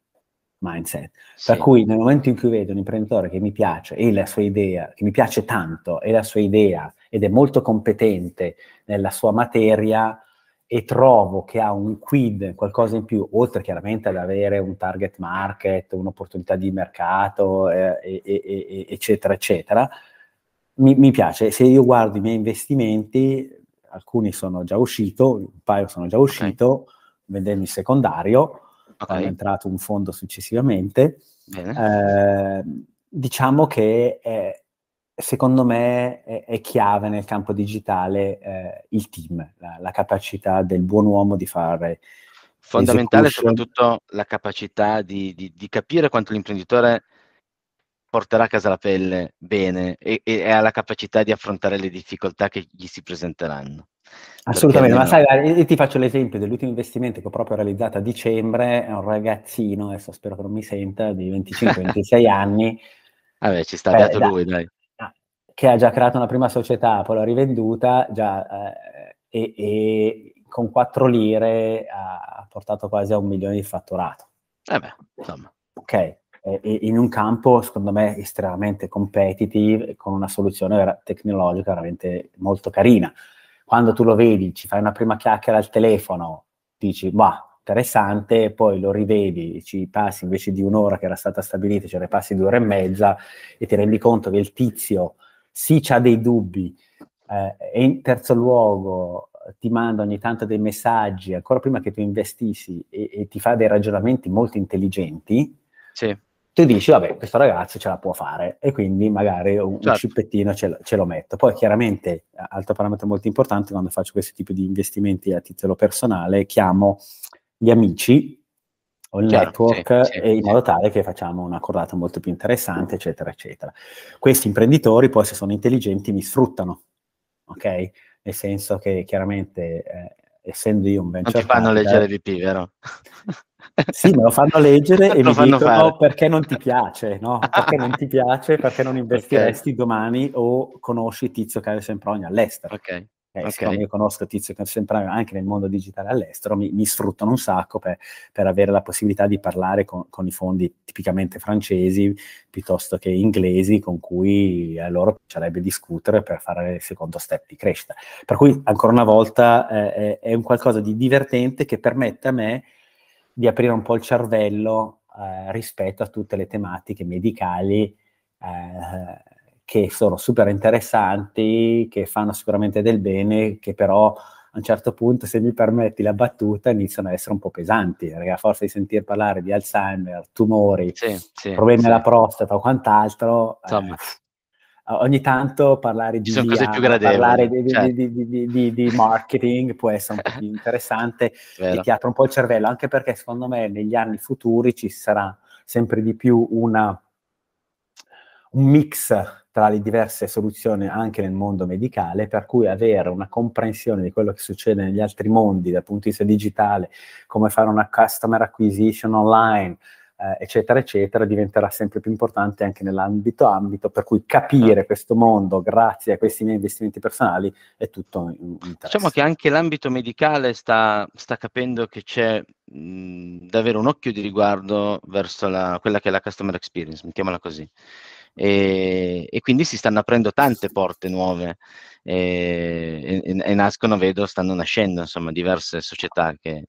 mindset. Sì. Per cui nel momento in cui vedo un imprenditore che mi piace e la sua idea, che mi piace tanto e la sua idea ed è molto competente nella sua materia e trovo che ha un quid, qualcosa in più, oltre chiaramente ad avere un target market, un'opportunità di mercato, eh, e, e, eccetera, eccetera, mi, mi piace. Se io guardo i miei investimenti, alcuni sono già uscito, un paio sono già uscito, okay. vendendo il secondario, okay. è entrato un fondo successivamente. Eh, diciamo che è, secondo me è, è, chiave nel campo digitale eh, il team, la, la, capacità del buon uomo di fare. Fondamentale execution. soprattutto la capacità di, di, di capire quanto l'imprenditore porterà a casa la pelle bene e, e, ha la capacità di affrontare le difficoltà che gli si presenteranno. Assolutamente, ma sai, ti faccio l'esempio dell'ultimo investimento che ho proprio realizzato a dicembre, è un ragazzino, adesso spero che non mi senta, di 25-26 anni. Vabbè, ci sta beato eh, da, lui, dai. Ah, che ha già creato una prima società, poi l'ha rivenduta, già, eh, e, e, con 4 lire ha portato quasi a un milione di fatturato. Eh beh, insomma. Ok, e, e in un campo, secondo me, estremamente competitive, con una soluzione tecnologica veramente molto carina quando tu lo vedi, ci fai una prima chiacchiera al telefono, dici, bah, interessante, poi lo rivedi, ci passi invece di un'ora che era stata stabilita, ce ne passi due ore e mezza e ti rendi conto che il tizio sì ha dei dubbi eh, e in terzo luogo eh, ti manda ogni tanto dei messaggi, ancora prima che tu investissi e, e ti fa dei ragionamenti molto intelligenti. Sì tu dici, vabbè, questo ragazzo ce la può fare e quindi magari un, certo. un cippettino ce lo, ce lo, metto. Poi chiaramente, altro parametro molto importante, quando faccio questo tipo di investimenti a titolo personale, chiamo gli amici o il Chiaro, network sì, sì, in modo tale che facciamo una cordata molto più interessante, eccetera, eccetera. Questi imprenditori poi, se sono intelligenti, mi sfruttano, ok? Nel senso che chiaramente, eh, essendo io un venture... Non ti fanno leggere VP, vero? Sì, me lo fanno leggere e lo mi dicono fare. Oh, perché non ti piace, no? Perché non ti piace, perché non investiresti okay. domani o conosci Tizio Caio Sempronio all'estero. Ok. Eh, okay. Siccome io conosco Tizio Caio Sempronio anche nel mondo digitale all'estero, mi, mi sfruttano un sacco per, per, avere la possibilità di parlare con, con, i fondi tipicamente francesi piuttosto che inglesi con cui a loro piacerebbe discutere per fare il secondo step di crescita. Per cui, ancora una volta, eh, è un qualcosa di divertente che permette a me di aprire un po' il cervello eh, rispetto a tutte le tematiche medicali eh, che sono super interessanti, che fanno sicuramente del bene, che però a un certo punto, se mi permetti la battuta, iniziano ad essere un po' pesanti, perché a forza di sentire parlare di Alzheimer, tumori, sì, sì, problemi sì. alla prostata o quant'altro, Insomma, eh, ogni tanto parlare di, via, parlare di, cioè. di, di marketing può essere un po' più interessante e ti apre un po' il cervello, anche perché secondo me negli anni futuri ci sarà sempre di più una, un mix tra le diverse soluzioni anche nel mondo medicale, per cui avere una comprensione di quello che succede negli altri mondi dal punto di vista digitale, come fare una customer acquisition online, eh, eccetera, eccetera, diventerà sempre più importante anche nell'ambito ambito, per cui capire certo. questo mondo grazie a questi miei investimenti personali è tutto in, in Diciamo che anche l'ambito medicale sta, sta capendo che c'è mh, davvero un occhio di riguardo verso la, quella che è la customer experience, mettiamola così. E, e, quindi si stanno aprendo tante porte nuove e, e, e, nascono, vedo, stanno nascendo insomma diverse società che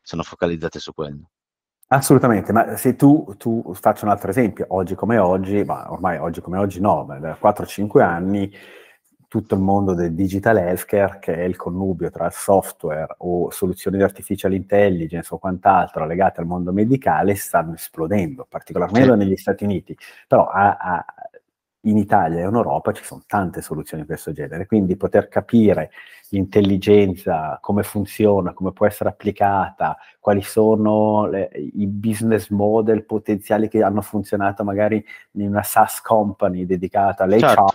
sono focalizzate su quello. Assolutamente, ma se tu, tu, faccio un altro esempio, oggi come oggi, ma ormai oggi come oggi no, ma da 4-5 anni tutto il mondo del digital healthcare, che è il connubio tra software o soluzioni di artificial intelligence o quant'altro legate al mondo medicale, stanno esplodendo, particolarmente negli Stati Uniti. Però a, a, in Italia e in Europa ci sono tante soluzioni di questo genere, quindi poter capire l'intelligenza, come funziona, come può essere applicata, quali sono le, i business model potenziali che hanno funzionato magari in una SaaS company dedicata all'HR, certo.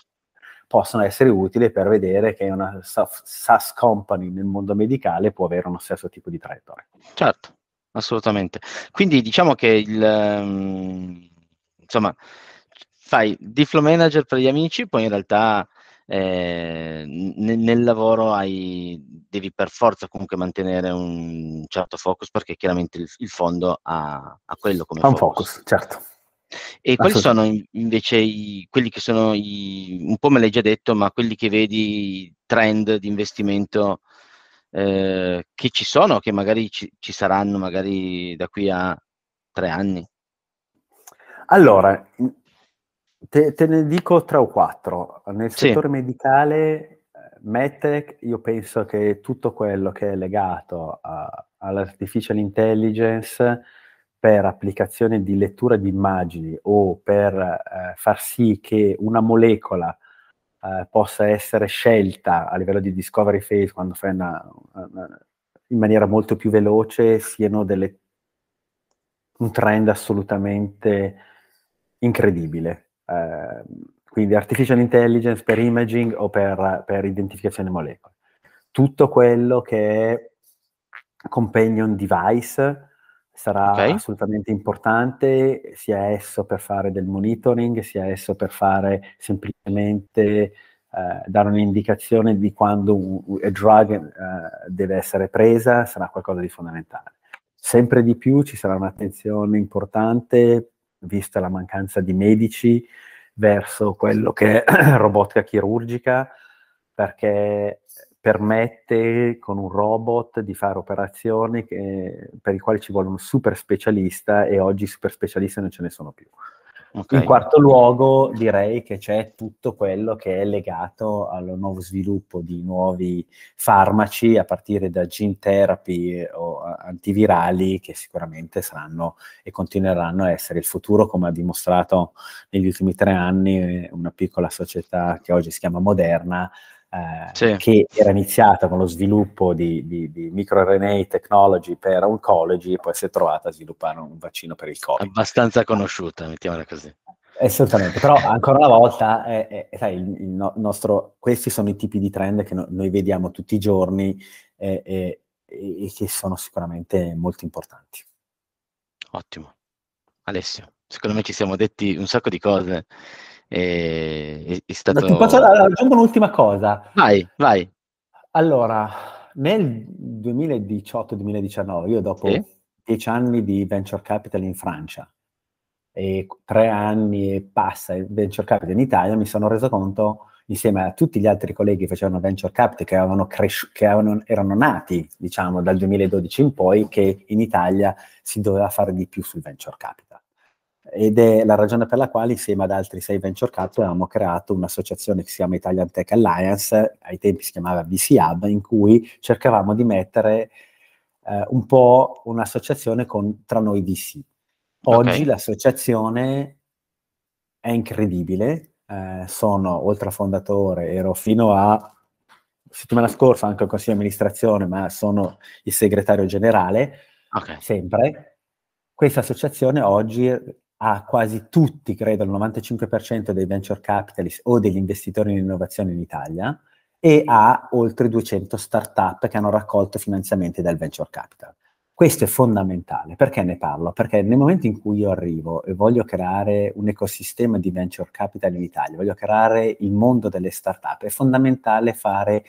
possono essere utili per vedere che una SaaS company nel mondo medicale può avere uno stesso tipo di traiettoria. Certo, assolutamente. Quindi diciamo che il... Um, insomma, fai di flow manager per gli amici, poi in realtà eh, nel, nel lavoro hai, devi per forza comunque mantenere un certo focus perché chiaramente il, il fondo ha, ha, quello come ha un focus. focus certo. E quali sono invece i, quelli che sono i, un po' me l'hai già detto, ma quelli che vedi trend di investimento eh, che ci sono, che magari ci, ci saranno magari da qui a tre anni? Allora, Te, te ne dico tre o quattro. Nel sì. settore medicale, eh, MedTech, io penso che tutto quello che è legato a, all'artificial intelligence per applicazione di lettura di immagini o per eh, far sì che una molecola eh, possa essere scelta a livello di discovery phase quando fai una, una, in maniera molto più veloce siano delle, un trend assolutamente incredibile Ehm, quindi artificial intelligence per imaging o per, per identificazione molecole. Tutto quello che è companion device sarà okay. assolutamente importante, sia esso per fare del monitoring, sia esso per fare semplicemente eh, dare un'indicazione di quando un, drug eh, deve essere presa, sarà qualcosa di fondamentale. Sempre di più ci sarà un'attenzione importante vista la mancanza di medici, verso quello che è robotica chirurgica, perché permette con un robot di fare operazioni che, per le quali ci vuole un super specialista e oggi super specialisti non ce ne sono più. Okay. In quarto luogo direi che c'è tutto quello che è legato allo nuovo sviluppo di nuovi farmaci a partire da gene therapy o eh, antivirali che sicuramente saranno e continueranno a essere il futuro come ha dimostrato negli ultimi tre anni una piccola società che oggi si chiama Moderna eh, sì. che era iniziata con lo sviluppo di, di, di microRNA technology per oncology e poi si è trovata a sviluppare un vaccino per il Covid. Abbastanza conosciuta, mettiamola così. Assolutamente, però ancora una volta, eh, eh, eh sai, il, il no, nostro, questi sono i tipi di trend che no, noi vediamo tutti i giorni eh, eh, e eh, che sono sicuramente molto importanti. Ottimo. Alessio, secondo me ci siamo detti un sacco di cose è, è stato... No, posso, aggiungo un'ultima cosa. Vai, vai. Allora, nel 2018-2019, io dopo sì? dieci anni di venture capital in Francia e tre anni e passa di venture capital in Italia, mi sono reso conto, insieme a tutti gli altri colleghi che facevano venture capital, che, avevano cresci- che avevano, erano nati, diciamo, dal 2012 in poi, che in Italia si doveva fare di più sul venture capital ed è la ragione per la quale insieme ad altri sei venture capital abbiamo creato un'associazione che si chiama Italian Tech Alliance, ai tempi si chiamava BC Hub, in cui cercavamo di mettere eh, un po' un'associazione con, tra noi VC. Oggi okay. l'associazione è incredibile, eh, sono oltre a fondatore, ero fino a settimana scorsa anche al consiglio di amministrazione, ma sono il segretario generale, okay. sempre. Questa associazione oggi a quasi tutti, credo il 95% dei venture capitalist o degli investitori in innovazione in Italia e a oltre 200 startup che hanno raccolto finanziamenti dal venture capital. Questo è fondamentale. Perché ne parlo? Perché nel momento in cui io arrivo e voglio creare un ecosistema di venture capital in Italia, voglio creare il mondo delle startup, è fondamentale fare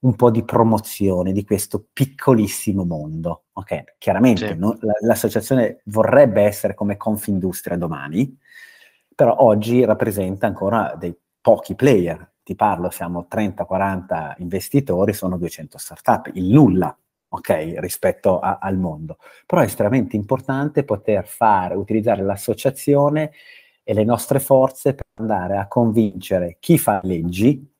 un po' di promozione di questo piccolissimo mondo. Ok, chiaramente sì. no, l'associazione vorrebbe essere come Confindustria domani, però oggi rappresenta ancora dei pochi player. Ti parlo, siamo 30-40 investitori, sono 200 startup, il nulla, ok, rispetto a, al mondo. Però è estremamente importante poter fare, utilizzare l'associazione e le nostre forze per andare a convincere chi fa leggi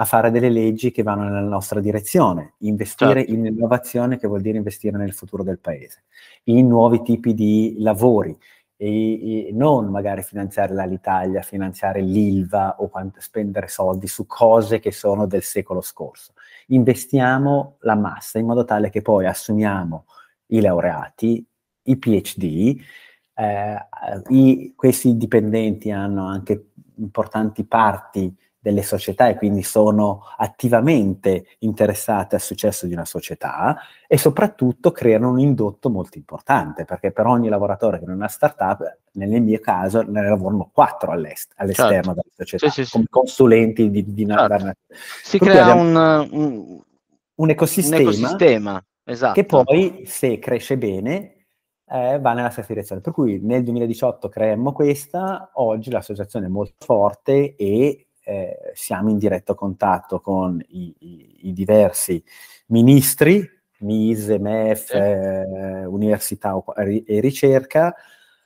a fare delle leggi che vanno nella nostra direzione, investire certo. in innovazione che vuol dire investire nel futuro del paese, in nuovi tipi di lavori, e, e non magari finanziare l'Alitalia, finanziare l'Ilva o quant- spendere soldi su cose che sono del secolo scorso. Investiamo la massa in modo tale che poi assumiamo i laureati, i PhD, eh, i, questi dipendenti hanno anche importanti parti delle società e quindi sono attivamente interessate al successo di una società e soprattutto creano un indotto molto importante perché per ogni lavoratore che non è una startup, nel mio caso ne lavorano quattro all'esterno certo. della società sì, sì, come consulenti di, di certo. una... Si Tutti crea un, un, ecosistema, un ecosistema. Esatto. che poi se cresce bene eh, va nella stessa direzione. Per cui nel 2018 creemmo questa, oggi l'associazione è molto forte e eh, siamo in diretto contatto con i, i, i diversi ministri, MIS, MEF, eh, università e ricerca,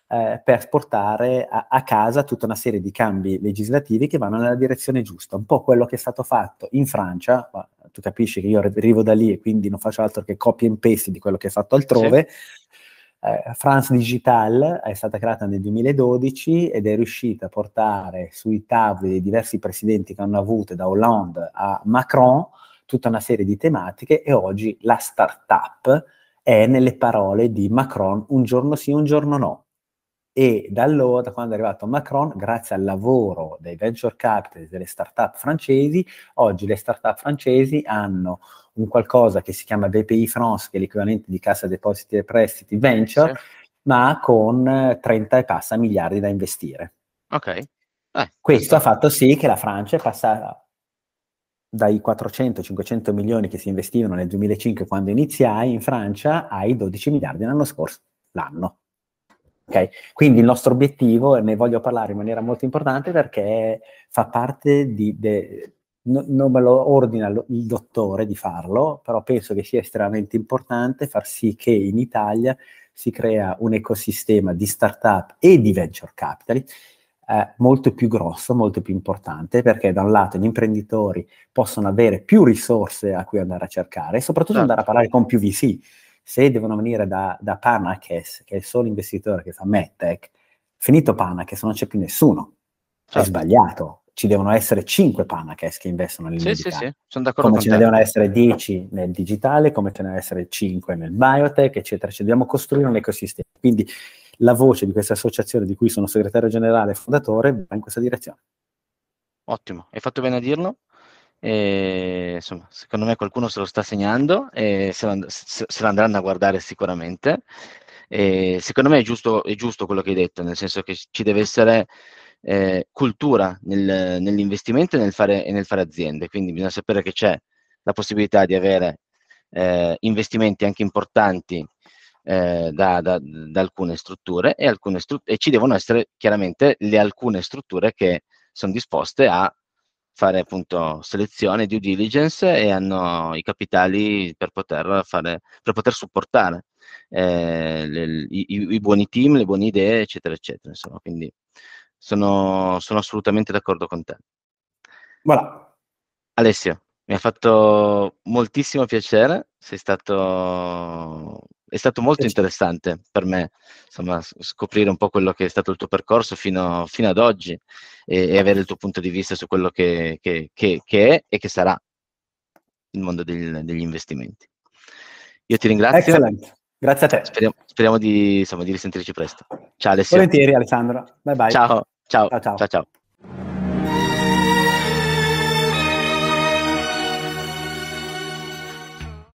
eh, per portare a, a, casa tutta una serie di cambi legislativi che vanno nella direzione giusta. Un po' quello che è stato fatto in Francia, ma tu capisci che io arrivo da lì e quindi non faccio altro che copia e impesti di quello che è fatto altrove, sì eh, France Digital è stata creata nel 2012 ed è riuscita a portare sui tavoli dei diversi presidenti che hanno avuto da Hollande a Macron tutta una serie di tematiche e oggi la startup è nelle parole di Macron un giorno sì, un giorno no. E da allora, da quando è arrivato Macron, grazie al lavoro dei venture capital e delle startup francesi, oggi le startup francesi hanno un qualcosa che si chiama BPI France, che è l'equivalente di Cassa Depositi e Prestiti Venture, sì. ma con 30 eh, e passa miliardi da investire. Ok. Eh, questo ha fatto sì che la Francia è passata dai 400-500 milioni che si investivano nel 2005 quando iniziai in Francia ai 12 miliardi l'anno scorso, l'anno. Okay? Quindi il nostro obiettivo, e ne voglio parlare in maniera molto importante perché fa parte di, de, no, non me lo ordina lo, il dottore di farlo, però penso che sia estremamente importante far sì che in Italia si crea un ecosistema di start-up e di venture capital eh, molto più grosso, molto più importante, perché da un lato gli imprenditori possono avere più risorse a cui andare a cercare e soprattutto certo. andare a certo. parlare con più VC. Se devono venire da, da Panaches, che è il solo investitore che fa MedTech, finito Panakes non c'è più nessuno, certo. è sbagliato ci devono essere 5 Panacash che investono nel sì, sì, sì, sono d'accordo come ce te. ne devono essere 10 nel digitale, come ce ne devono essere 5 nel biotech, eccetera. Ci dobbiamo costruire un ecosistema. Quindi la voce di questa associazione di cui sono segretario generale e fondatore va in questa direzione. Ottimo, hai fatto bene a dirlo. E, insomma, secondo me qualcuno se lo sta segnando e se lo, and- se lo andranno a guardare sicuramente. E secondo me è giusto, è giusto quello che hai detto, nel senso che ci deve essere eh, cultura nel, nell'investimento e nel, fare, e nel, fare, aziende. Quindi bisogna sapere che c'è la possibilità di avere eh, investimenti anche importanti eh, da, da, da, alcune strutture e, alcune stru- e, ci devono essere chiaramente le alcune strutture che sono disposte a fare appunto selezione, due diligence e hanno i capitali per poter, fare, per poter supportare eh, le, i, i buoni team, le buone idee, eccetera, eccetera. Insomma, quindi sono, sono assolutamente d'accordo con te. Voilà. Alessio, mi ha fatto moltissimo piacere, sei stato è stato molto interessante per me insomma, scoprire un po' quello che è stato il tuo percorso fino, fino ad oggi e, e, avere il tuo punto di vista su quello che, che, che, che è e che sarà il mondo del, degli investimenti. Io ti ringrazio. Excellent. Grazie a te. Speriamo, speriamo di, insomma, di risentirci presto. Ciao Alessio. Volentieri Alessandro. Bye bye. Ciao. 走，走，走，走。